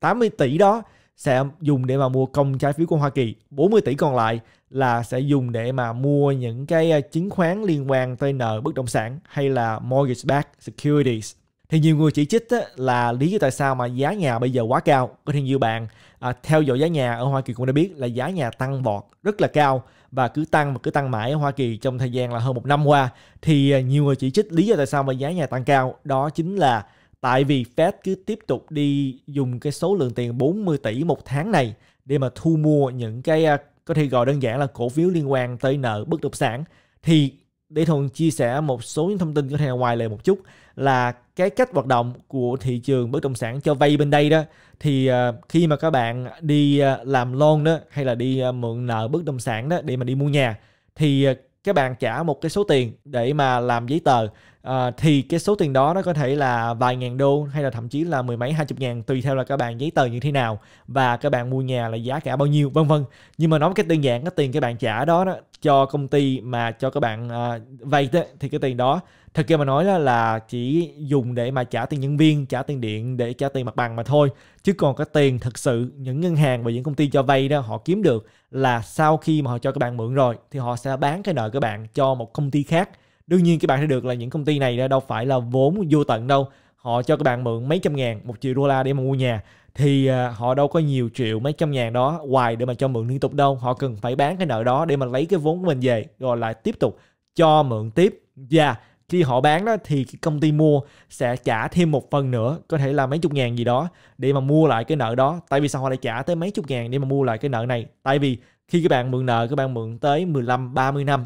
80 tỷ đó sẽ dùng để mà mua công trái phiếu của Hoa Kỳ, 40 tỷ còn lại là sẽ dùng để mà mua những cái ờ, chứng khoán liên quan tới nợ bất động sản hay là mortgage backed securities. Thì nhiều người chỉ trích là lý do tại sao mà giá nhà bây giờ quá cao. Có thể nhiều bạn à, theo dõi giá nhà ở Hoa Kỳ cũng đã biết là giá nhà tăng vọt rất là cao và cứ tăng mà cứ tăng mãi ở Hoa Kỳ trong thời gian là hơn một năm qua thì à, nhiều người chỉ trích lý do tại sao mà giá nhà tăng cao đó chính là tại vì Fed cứ tiếp tục đi dùng cái số lượng tiền 40 tỷ một tháng này để mà thu mua những cái à, có thể gọi đơn giản là cổ phiếu liên quan tới nợ bất động sản thì để thuần chia sẻ một số những thông tin có thể ngoài lề một chút là cái cách hoạt động của thị trường bất động sản cho vay bên đây đó thì ờ, khi mà các bạn đi ờ, làm loan đó hay là đi ờ, mượn nợ bất động sản đó để mà đi mua nhà thì các bạn trả một cái số tiền để mà làm giấy tờ à, thì cái số tiền đó nó có thể là vài ngàn đô hay là thậm chí là mười mấy hai chục ngàn tùy theo là các bạn giấy tờ như thế nào và các bạn mua nhà là giá cả bao nhiêu vân vân nhưng mà nói một cách đơn giản cái tiền các bạn trả đó, đó cho công ty mà cho các bạn à, vay thì cái tiền đó thật ra mà nói là, là chỉ dùng để mà trả tiền nhân viên trả tiền điện để trả tiền mặt bằng mà thôi chứ còn cái tiền thật sự những ngân hàng và những công ty cho vay đó họ kiếm được là sau khi mà họ cho các bạn mượn rồi thì họ sẽ bán cái nợ các bạn cho một công ty khác đương nhiên các bạn sẽ được là những công ty này đâu phải là vốn vô tận đâu họ cho các bạn mượn mấy trăm ngàn một triệu đô la để mà mua nhà thì à, họ đâu có nhiều triệu mấy trăm ngàn đó hoài để mà cho mượn liên tục đâu họ cần phải bán cái nợ đó để mà lấy cái vốn của mình về rồi lại tiếp tục cho mượn tiếp và yeah khi họ bán đó thì công ty mua sẽ trả thêm một phần nữa có thể là mấy chục ngàn gì đó để mà mua lại cái nợ đó tại vì sao họ lại trả tới mấy chục ngàn để mà mua lại cái nợ này tại vì khi các bạn mượn nợ các bạn mượn tới 15 30 năm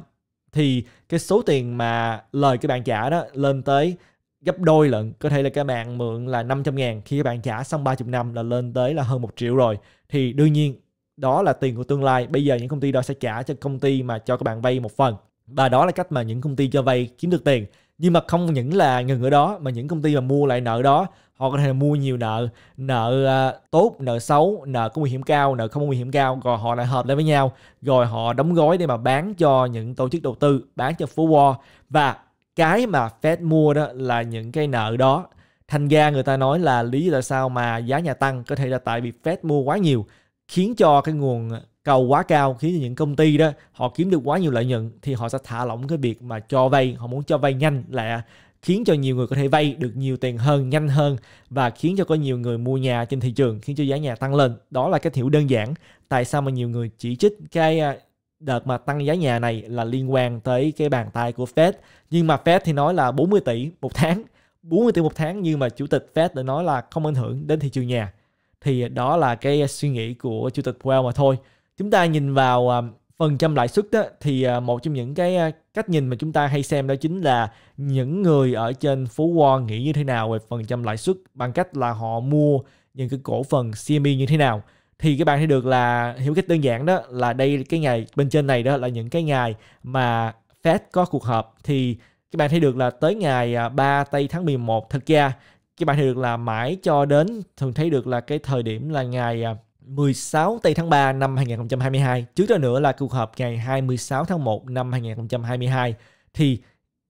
thì cái số tiền mà lời các bạn trả đó lên tới gấp đôi lận có thể là các bạn mượn là 500 ngàn khi các bạn trả xong 30 năm là lên tới là hơn một triệu rồi thì đương nhiên đó là tiền của tương lai bây giờ những công ty đó sẽ trả cho công ty mà cho các bạn vay một phần và đó là cách mà những công ty cho vay kiếm được tiền nhưng mà không những là ngừng ở đó mà những công ty mà mua lại nợ đó họ có thể là mua nhiều nợ nợ uh, tốt nợ xấu nợ có nguy hiểm cao nợ không có nguy hiểm cao rồi họ lại hợp lại với nhau rồi họ đóng gói để mà bán cho những tổ chức đầu tư bán cho phố wall và cái mà fed mua đó là những cái nợ đó thành ra người ta nói là lý do tại sao mà giá nhà tăng có thể là tại vì fed mua quá nhiều khiến cho cái nguồn cầu quá cao khiến những công ty đó họ kiếm được quá nhiều lợi nhuận thì họ sẽ thả lỏng cái việc mà cho vay họ muốn cho vay nhanh là khiến cho nhiều người có thể vay được nhiều tiền hơn nhanh hơn và khiến cho có nhiều người mua nhà trên thị trường khiến cho giá nhà tăng lên đó là cái hiểu đơn giản tại sao mà nhiều người chỉ trích cái à, đợt mà tăng giá nhà này là liên quan tới cái bàn tay của Fed nhưng mà Fed thì nói là 40 tỷ một tháng 40 tỷ một tháng nhưng mà chủ tịch Fed đã nói là không ảnh hưởng đến thị trường nhà thì đó là cái suy nghĩ của chủ tịch Powell mà thôi chúng ta nhìn vào à, phần trăm lãi suất đó, thì à, một trong những cái à, cách nhìn mà chúng ta hay xem đó chính là những người ở trên phố Wall nghĩ như thế nào về phần trăm lãi suất bằng cách là họ mua những cái cổ phần CME như thế nào thì các bạn thấy được là hiểu cách đơn giản đó là đây cái ngày bên trên này đó là những cái ngày mà Fed có cuộc họp thì các bạn thấy được là tới ngày 3 tây tháng 11 thật ra các bạn thấy được là mãi cho đến thường thấy được là cái thời điểm là ngày 16 tây tháng 3 năm 2022 trước đó nữa là cuộc họp ngày 26 tháng 1 năm 2022 thì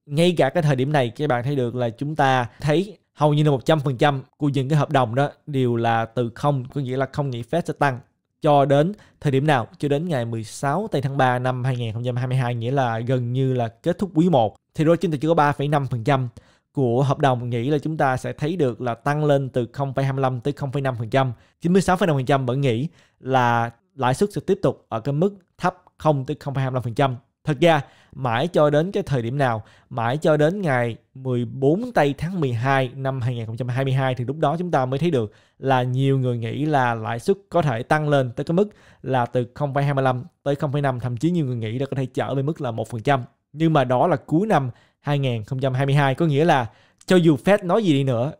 ngay cả cái thời điểm này các bạn thấy được là chúng ta thấy hầu như là 100% của những cái hợp đồng đó đều là từ không có nghĩa là không nghĩ phép sẽ tăng cho đến thời điểm nào cho đến ngày 16 tây tháng 3 năm 2022 nghĩa là gần như là kết thúc quý 1 thì Dow Jones chỉ có 3,5% của hợp đồng nghĩ là chúng ta sẽ thấy được là tăng lên từ 0,25 tới 0,5%. 96,5% vẫn nghĩ là lãi suất sẽ tiếp tục ở cái mức thấp 0 tới 0,25%. Thật ra mãi cho đến cái thời điểm nào, mãi cho đến ngày 14 tây tháng 12 năm 2022 thì lúc đó chúng ta mới thấy được là nhiều người nghĩ là lãi suất có thể tăng lên tới cái mức là từ 0,25 tới 0,5 thậm chí nhiều người nghĩ là có thể trở về mức là 1%. Nhưng mà đó là cuối năm 2022 có nghĩa là cho dù Fed nói gì đi nữa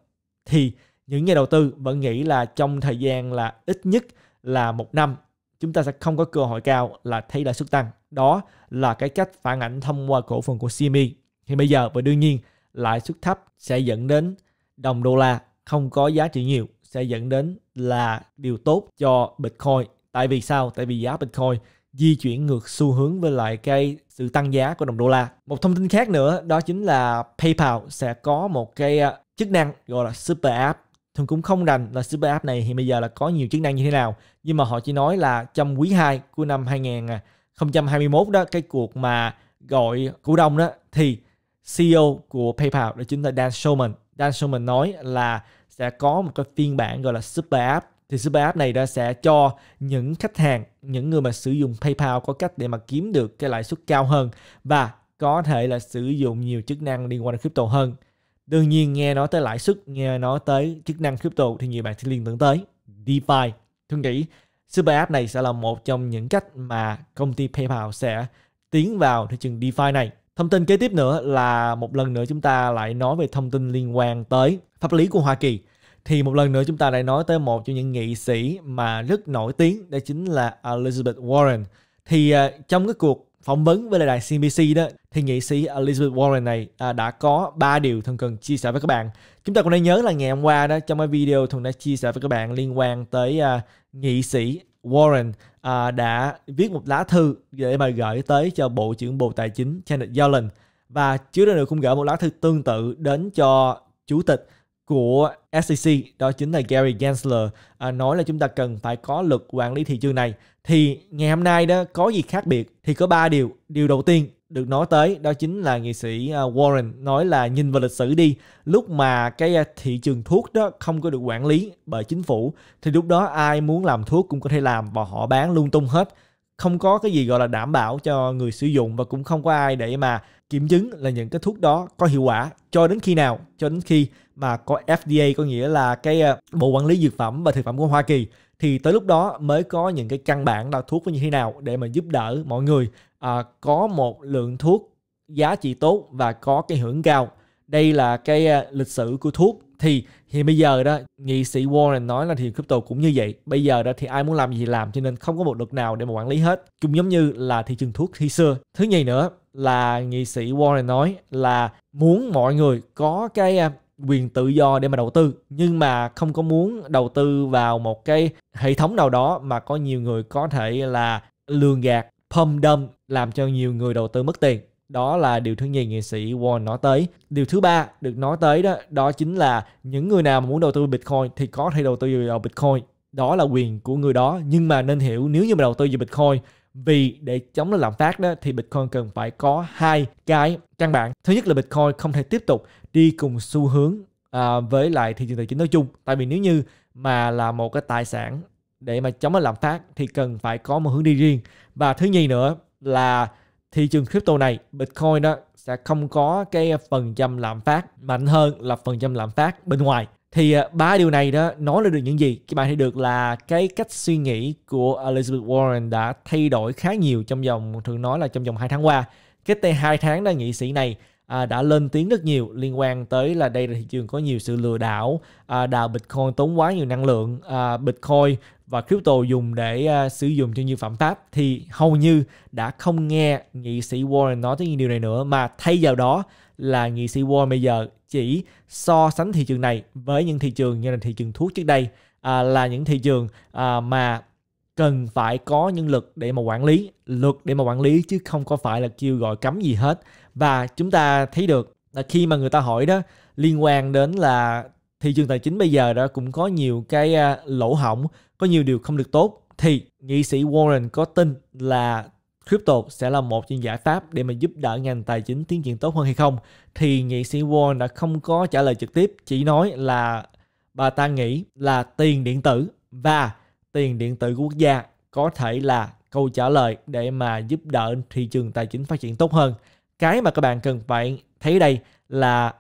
thì những nhà đầu tư vẫn nghĩ là trong thời gian là ít nhất là một năm chúng ta sẽ không có cơ hội cao là thấy lãi suất tăng đó là cái cách phản ảnh thông qua cổ phần của CME thì bây giờ và đương nhiên lãi suất thấp sẽ dẫn đến đồng đô la không có giá trị nhiều sẽ dẫn đến là điều tốt cho Bitcoin tại vì sao tại vì giá Bitcoin di chuyển ngược xu hướng với lại cái sự tăng giá của đồng đô la. Một thông tin khác nữa đó chính là PayPal sẽ có một cái ờ, chức năng gọi là Super App. Thường cũng không rành là Super App này thì bây giờ là có nhiều chức năng như thế nào. Nhưng mà họ chỉ nói là trong quý 2 của năm 2021 đó, cái cuộc mà gọi cổ đông đó thì CEO của PayPal đó chính là Dan Schulman, Dan Schulman nói là sẽ có một cái phiên bản gọi là Super App thì super app này đã sẽ cho những khách hàng, những người mà sử dụng PayPal có cách để mà kiếm được cái lãi suất cao hơn và có thể là sử dụng nhiều chức năng liên quan đến crypto hơn. Đương nhiên nghe nói tới lãi suất, nghe nói tới chức năng crypto thì nhiều bạn sẽ liên tưởng tới DeFi. Thương nghĩ Super App này sẽ là một trong những cách mà công ty PayPal sẽ tiến vào thị trường DeFi này. Thông tin kế tiếp nữa là một lần nữa chúng ta lại nói về thông tin liên quan tới pháp lý của Hoa Kỳ thì một lần nữa chúng ta lại nói tới một trong những nghị sĩ mà rất nổi tiếng đó chính là Elizabeth Warren thì uh, trong cái cuộc phỏng vấn với lại đài CBC đó thì nghị sĩ Elizabeth Warren này à, đã có ba điều thường cần chia sẻ với các bạn. Chúng ta cũng đã nhớ là ngày hôm qua đó trong cái video thường đã chia sẻ với các bạn liên quan tới à, nghị sĩ Warren à, đã viết một lá thư để mà gửi tới cho Bộ trưởng Bộ Tài chính Janet Yellen và trước đây nữa cũng gửi một lá thư tương tự đến cho Chủ tịch của SEC đó chính là Gary Gensler à, nói là chúng ta cần phải có luật quản lý thị trường này thì ngày hôm nay đó có gì khác biệt thì có ba điều điều đầu tiên được nói tới đó chính là nghị sĩ à, Warren nói là nhìn vào lịch sử đi lúc mà cái à, thị trường thuốc đó không có được quản lý bởi chính phủ thì lúc đó ai muốn làm thuốc cũng có thể làm và họ bán lung tung hết không có cái gì gọi là đảm bảo cho người sử dụng và cũng không có ai để mà kiểm chứng là những cái thuốc đó có hiệu quả cho đến khi nào cho đến khi mà có FDA có nghĩa là cái ờ, bộ quản lý dược phẩm và thực phẩm của Hoa Kỳ thì tới lúc đó mới có những cái căn bản là thuốc như thế nào để mà giúp đỡ mọi người à, có một lượng thuốc giá trị tốt và có cái hưởng cao đây là cái à, lịch sử của thuốc thì thì bây giờ đó nghị sĩ Warren nói là thì trường crypto cũng như vậy bây giờ đó thì ai muốn làm gì làm cho nên không có một luật nào để mà quản lý hết cũng giống như là thị trường thuốc khi xưa thứ nhì nữa là nghị sĩ Warren nói là muốn mọi người có cái à, quyền tự do để mà đầu tư nhưng mà không có muốn đầu tư vào một cái hệ thống nào đó mà có nhiều người có thể là lường gạt pump đâm làm cho nhiều người đầu tư mất tiền đó là điều thứ nhì nghệ sĩ Warren nói tới. Điều thứ ba được nói tới đó đó chính là những người nào muốn đầu tư Bitcoin thì có thể đầu tư vào Bitcoin. Đó là quyền của người đó nhưng mà nên hiểu nếu như mà đầu tư vào Bitcoin vì để chống lại lạm phát đó thì Bitcoin cần phải có hai cái căn bản. Thứ nhất là Bitcoin không thể tiếp tục đi cùng xu hướng à, với lại thị trường tài chính nói chung. Tại vì nếu như mà là một cái tài sản để mà chống lại lạm phát thì cần phải có một hướng đi riêng. Và thứ nhì nữa là thị trường crypto này Bitcoin đó sẽ không có cái phần trăm lạm phát mạnh hơn là phần trăm lạm phát bên ngoài thì à, ba điều này đó nói lên được những gì các bạn thấy được là cái cách suy nghĩ của Elizabeth Warren đã thay đổi khá nhiều trong vòng thường nói là trong vòng 2 tháng qua cái t hai tháng đó nghị sĩ này à, đã lên tiếng rất nhiều liên quan tới là đây là thị trường có nhiều sự lừa đảo à, đào bitcoin tốn quá nhiều năng lượng à, bitcoin và crypto dùng để uh, sử dụng cho như phạm pháp thì hầu như đã không nghe nghị sĩ Warren nói tới những điều này nữa mà thay vào đó là nghị sĩ Warren bây giờ chỉ so sánh thị trường này với những thị trường như là thị trường thuốc trước đây à, là những thị trường à, mà cần phải có nhân lực để mà quản lý luật để mà quản lý chứ không có phải là kêu gọi cấm gì hết và chúng ta thấy được là khi mà người ta hỏi đó liên quan đến là thị trường tài chính bây giờ đã cũng có nhiều cái à, lỗ hỏng có nhiều điều không được tốt thì nghị sĩ Warren có tin là crypto sẽ là một trong giải pháp để mà giúp đỡ ngành tài chính tiến triển tốt hơn hay không thì nghị sĩ Warren đã không có trả lời trực tiếp chỉ nói là bà ta nghĩ là tiền điện tử và tiền điện tử quốc gia có thể là câu trả lời để mà giúp đỡ thị trường tài chính phát triển tốt hơn cái mà các bạn cần phải thấy đây là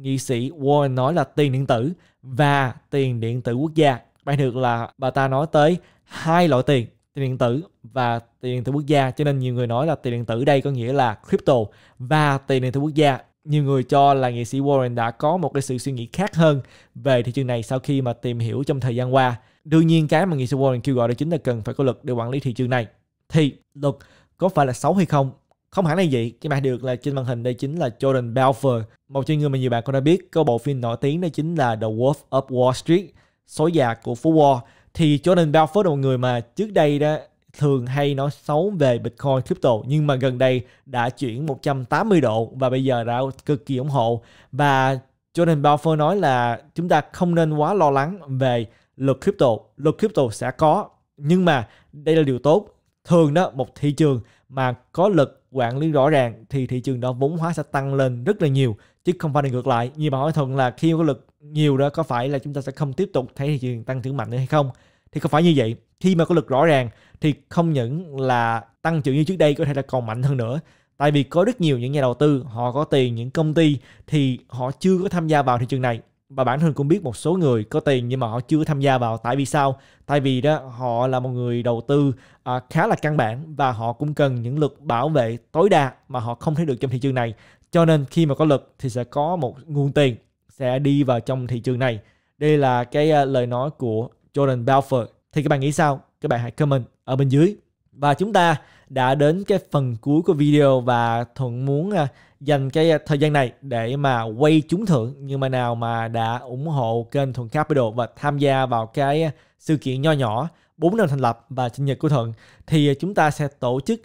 nghị sĩ Warren nói là tiền điện tử và tiền điện tử quốc gia. Bạn được là bà ta nói tới hai loại tiền, tiền điện tử và tiền điện tử quốc gia. Cho nên nhiều người nói là tiền điện tử đây có nghĩa là crypto và tiền điện tử quốc gia. Nhiều người cho là nghị sĩ Warren đã có một cái sự suy nghĩ khác hơn về thị trường này sau khi mà tìm hiểu trong thời gian qua. Đương nhiên cái mà nghị sĩ Warren kêu gọi đó chính là cần phải có luật để quản lý thị trường này. Thì luật có phải là xấu hay không không hẳn là vậy cái mà được là trên màn hình đây chính là Jordan Belfort một trong những người mà nhiều bạn cũng đã biết có bộ phim nổi tiếng đó chính là The Wolf of Wall Street số già của phố Wall thì Jordan Belfort là một người mà trước đây đó thường hay nói xấu về Bitcoin crypto nhưng mà gần đây đã chuyển 180 độ và bây giờ đã cực kỳ ủng hộ và Jordan Belfort nói là chúng ta không nên quá lo lắng về luật crypto luật crypto sẽ có nhưng mà đây là điều tốt thường đó một thị trường mà có lực quản lý rõ ràng thì thị trường đó vốn hóa sẽ tăng lên rất là nhiều chứ không phải là ngược lại như bạn hỏi thuận là khi có lực nhiều đó có phải là chúng ta sẽ không tiếp tục thấy thị trường tăng trưởng mạnh nữa hay không thì không phải như vậy khi mà có lực rõ ràng thì không những là tăng trưởng như trước đây có thể là còn mạnh hơn nữa tại vì có rất nhiều những nhà đầu tư họ có tiền những công ty thì họ chưa có tham gia vào thị trường này và bản thân cũng biết một số người có tiền nhưng mà họ chưa tham gia vào tại vì sao tại vì đó họ là một người đầu tư à, khá là căn bản và họ cũng cần những lực bảo vệ tối đa mà họ không thấy được trong thị trường này cho nên khi mà có lực thì sẽ có một nguồn tiền sẽ đi vào trong thị trường này đây là cái à, lời nói của Jordan Belfort thì các bạn nghĩ sao các bạn hãy comment ở bên dưới và chúng ta đã đến cái phần cuối của video và thuận muốn à, dành cái à, thời gian này để mà quay trúng thưởng nhưng mà nào mà đã ủng hộ kênh Thuận Capital và tham gia vào cái à, sự kiện nho nhỏ bốn năm thành lập và sinh nhật của Thuận thì à, chúng ta sẽ tổ chức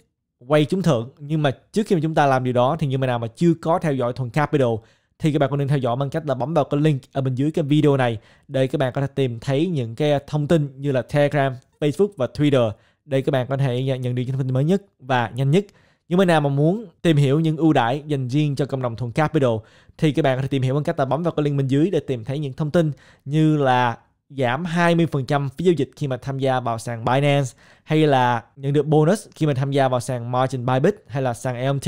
quay trúng thưởng nhưng mà trước khi mà chúng ta làm điều đó thì như mà nào mà chưa có theo dõi Thuận Capital thì các bạn cũng nên theo dõi bằng cách là bấm vào cái link ở bên dưới cái video này để các bạn có thể tìm thấy những cái thông tin như là Telegram, Facebook và Twitter để các bạn có thể nhận được những thông tin mới nhất và nhanh nhất những bạn nào mà muốn tìm hiểu những ưu đãi dành riêng cho cộng đồng thuần capital thì các bạn có thể tìm hiểu bằng cách là bấm vào cái link bên dưới để tìm thấy những thông tin như là giảm 20% phí giao dịch khi mà tham gia vào sàn Binance hay là nhận được bonus khi mà tham gia vào sàn Margin Bybit hay là sàn LMT.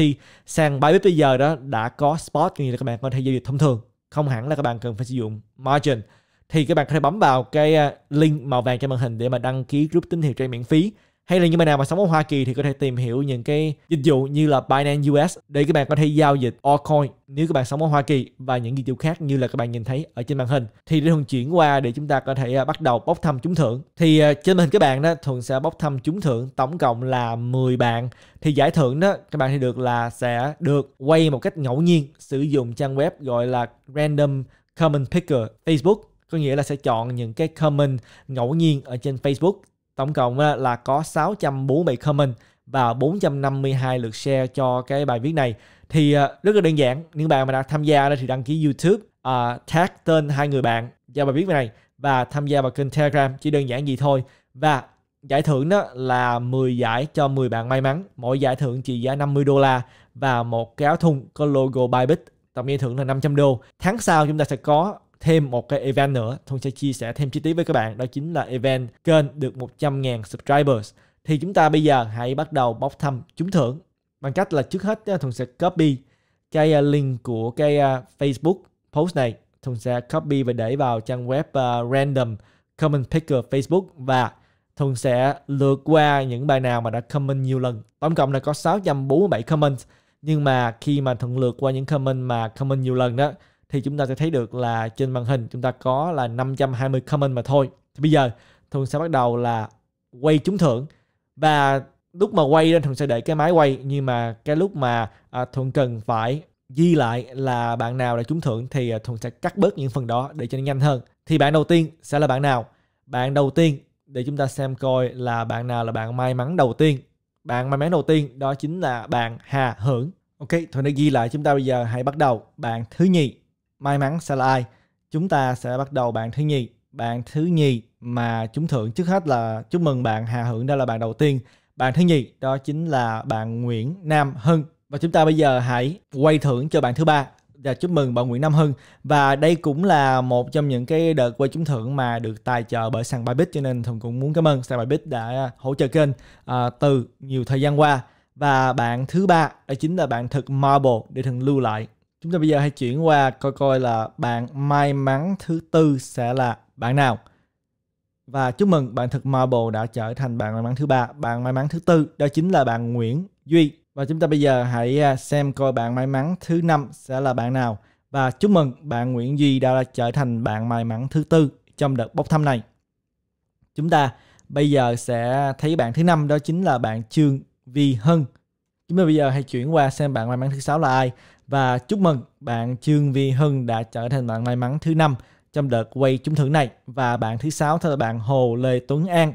Sàn Bybit bây giờ đó đã có spot như là các bạn có thể giao dịch thông thường, không hẳn là các bạn cần phải sử dụng margin thì các bạn có thể bấm vào cái ờ, link màu vàng trên màn hình để mà đăng ký group tín hiệu trade miễn phí hay là như bạn nào mà sống ở Hoa Kỳ thì có thể tìm hiểu những cái dịch vụ như là Binance US để các bạn có thể giao dịch altcoin nếu các bạn sống ở Hoa Kỳ và những dịch vụ khác như là các bạn nhìn thấy ở trên màn hình thì để Thuận chuyển qua để chúng ta có thể à, bắt đầu bốc thăm trúng thưởng thì à, trên màn hình các bạn đó thường sẽ bốc thăm trúng thưởng tổng cộng là 10 bạn thì giải thưởng đó các bạn thì được là sẽ được quay một cách ngẫu nhiên sử dụng trang web gọi là Random Comment Picker Facebook có nghĩa là sẽ chọn những cái comment ngẫu nhiên ở trên Facebook Tổng cộng là có 647 comment và 452 lượt share cho cái bài viết này. Thì à, rất là đơn giản, những bạn mà đã tham gia thì đăng ký YouTube, uh, tag tên hai người bạn cho bài viết này và tham gia vào kênh Telegram chỉ đơn giản gì thôi. Và giải thưởng đó là 10 giải cho 10 bạn may mắn. Mỗi giải thưởng trị giá 50 đô la và một cái áo thun có logo Bybit. Tổng giải thưởng là 500 đô. Tháng sau chúng ta sẽ có thêm một cái event nữa Thuận sẽ chia sẻ thêm chi tiết với các bạn đó chính là event kênh được 100.000 subscribers thì chúng ta bây giờ hãy bắt đầu bóc thăm trúng thưởng bằng cách là trước hết Thuận sẽ copy cái à, link của cái à, Facebook post này Thuận sẽ copy và để vào trang web à, random comment picker Facebook và Thuận sẽ lượt qua những bài nào mà đã comment nhiều lần. Tổng cộng là có 647 comment. Nhưng mà khi mà Thuận lượt qua những comment mà comment nhiều lần đó thì chúng ta sẽ thấy được là trên màn hình chúng ta có là 520 comment mà thôi. Thì bây giờ Thuận sẽ bắt đầu là quay trúng thưởng và lúc mà quay lên Thuận sẽ để cái máy quay nhưng mà cái lúc mà à, Thuận cần phải ghi lại là bạn nào đã trúng thưởng thì à, Thuận sẽ cắt bớt những phần đó để cho nó nhanh hơn. Thì bạn đầu tiên sẽ là bạn nào? Bạn đầu tiên để chúng ta xem coi là bạn nào là bạn may mắn đầu tiên. Bạn may mắn đầu tiên đó chính là bạn Hà Hưởng. Ok, Thuận đã ghi lại chúng ta bây giờ hãy bắt đầu bạn thứ nhì may mắn sẽ là ai chúng ta sẽ bắt đầu bạn thứ nhì bạn thứ nhì mà chúng thưởng trước hết là chúc mừng bạn Hà Hưởng đã là bạn đầu tiên bạn thứ nhì đó chính là bạn Nguyễn Nam Hưng và chúng ta bây giờ hãy quay thưởng cho bạn thứ ba và chúc mừng bạn Nguyễn Nam Hưng và đây cũng là một trong những cái đợt quay trúng thưởng mà được tài trợ bởi sàn Bybit cho nên Thùng cũng muốn cảm ơn sàn Bybit đã hỗ trợ kênh à, từ nhiều thời gian qua và bạn thứ ba đó chính là bạn thực Marble để Thùng lưu lại Chúng ta bây giờ hãy chuyển qua coi coi là bạn may mắn thứ tư sẽ là bạn nào. Và chúc mừng bạn thực Marble đã trở thành bạn may mắn thứ ba. Bạn may mắn thứ tư đó chính là bạn Nguyễn Duy. Và chúng ta bây giờ hãy à, xem coi bạn may mắn thứ năm sẽ là bạn nào. Và chúc mừng bạn Nguyễn Duy đã trở thành bạn may mắn thứ tư trong đợt bốc thăm này. Chúng ta bây giờ sẽ thấy bạn thứ năm đó chính là bạn Trương Vi Hân. Chúng ta bây giờ hãy chuyển qua xem bạn may mắn thứ sáu là ai và chúc mừng bạn Trương Vi Hưng đã trở thành bạn may mắn thứ năm trong đợt quay trúng thưởng này và bạn thứ sáu là bạn Hồ Lê Tuấn An.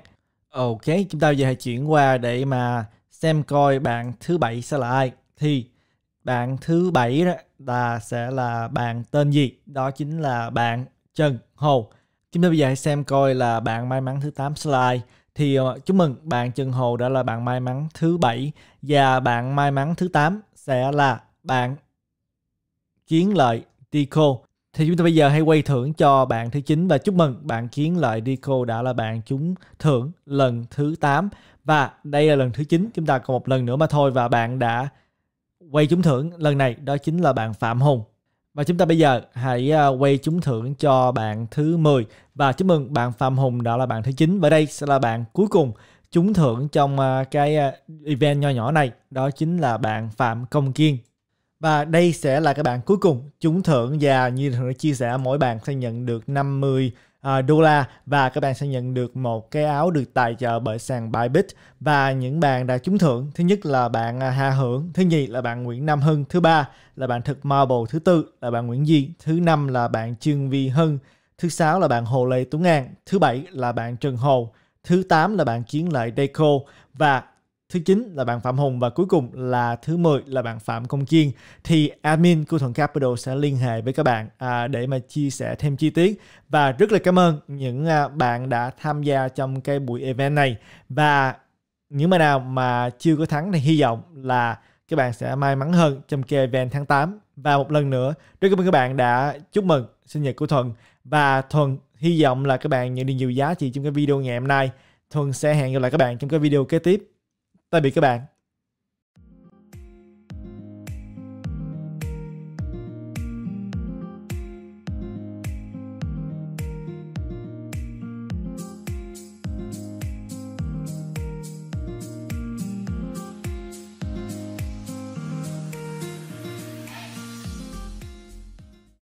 Ok, chúng ta giờ hãy chuyển qua để mà xem coi bạn thứ bảy sẽ là ai. Thì bạn thứ bảy đó là sẽ là bạn tên gì? Đó chính là bạn Trần Hồ. Chúng ta bây giờ hãy xem coi là bạn may mắn thứ 8 slide. Thì ờ, chúc mừng bạn Trần Hồ đã là bạn may mắn thứ bảy và bạn may mắn thứ 8 sẽ là bạn kiến Lợi Dico. Thì chúng ta bây giờ hãy quay thưởng cho bạn thứ 9 và chúc mừng bạn Chiến Lợi Dico đã là bạn trúng thưởng lần thứ 8 và đây là lần thứ 9 chúng ta còn một lần nữa mà thôi và bạn đã quay trúng thưởng lần này đó chính là bạn Phạm Hùng. Và chúng ta bây giờ hãy à, quay trúng thưởng cho bạn thứ 10 và chúc mừng bạn Phạm Hùng đã là bạn thứ 9 và đây sẽ là bạn cuối cùng trúng thưởng trong à, cái à, event nho nhỏ này đó chính là bạn Phạm Công Kiên và đây sẽ là các bạn cuối cùng trúng thưởng và như thường đã chia sẻ mỗi bạn sẽ nhận được 50 uh, à, đô la và các bạn sẽ nhận được một cái áo được tài trợ bởi sàn Bybit và những bạn đã trúng thưởng thứ nhất là bạn à, Hà Hưởng, thứ nhì là bạn Nguyễn Nam Hưng, thứ ba là bạn Thực Marble, thứ tư là bạn Nguyễn duy thứ năm là bạn Trương Vi Hưng, thứ sáu là bạn Hồ Lê Tuấn An, thứ bảy là bạn Trần Hồ, thứ tám là bạn Chiến Lợi Deco và thứ 9 là bạn Phạm Hùng và cuối cùng là thứ 10 là bạn Phạm Công chiên thì admin của Thuận Capital sẽ liên hệ với các bạn à, để mà chia sẻ thêm chi tiết và rất là cảm ơn những à, bạn đã tham gia trong cái buổi event này và những bạn nào mà chưa có thắng thì hy vọng là các bạn sẽ may mắn hơn trong cái event tháng 8 và một lần nữa rất cảm ơn các bạn đã chúc mừng sinh nhật của Thuận và Thuận hy vọng là các bạn nhận được nhiều giá trị trong cái video ngày hôm nay Thuận sẽ hẹn gặp lại các bạn trong cái video kế tiếp tạm biệt các bạn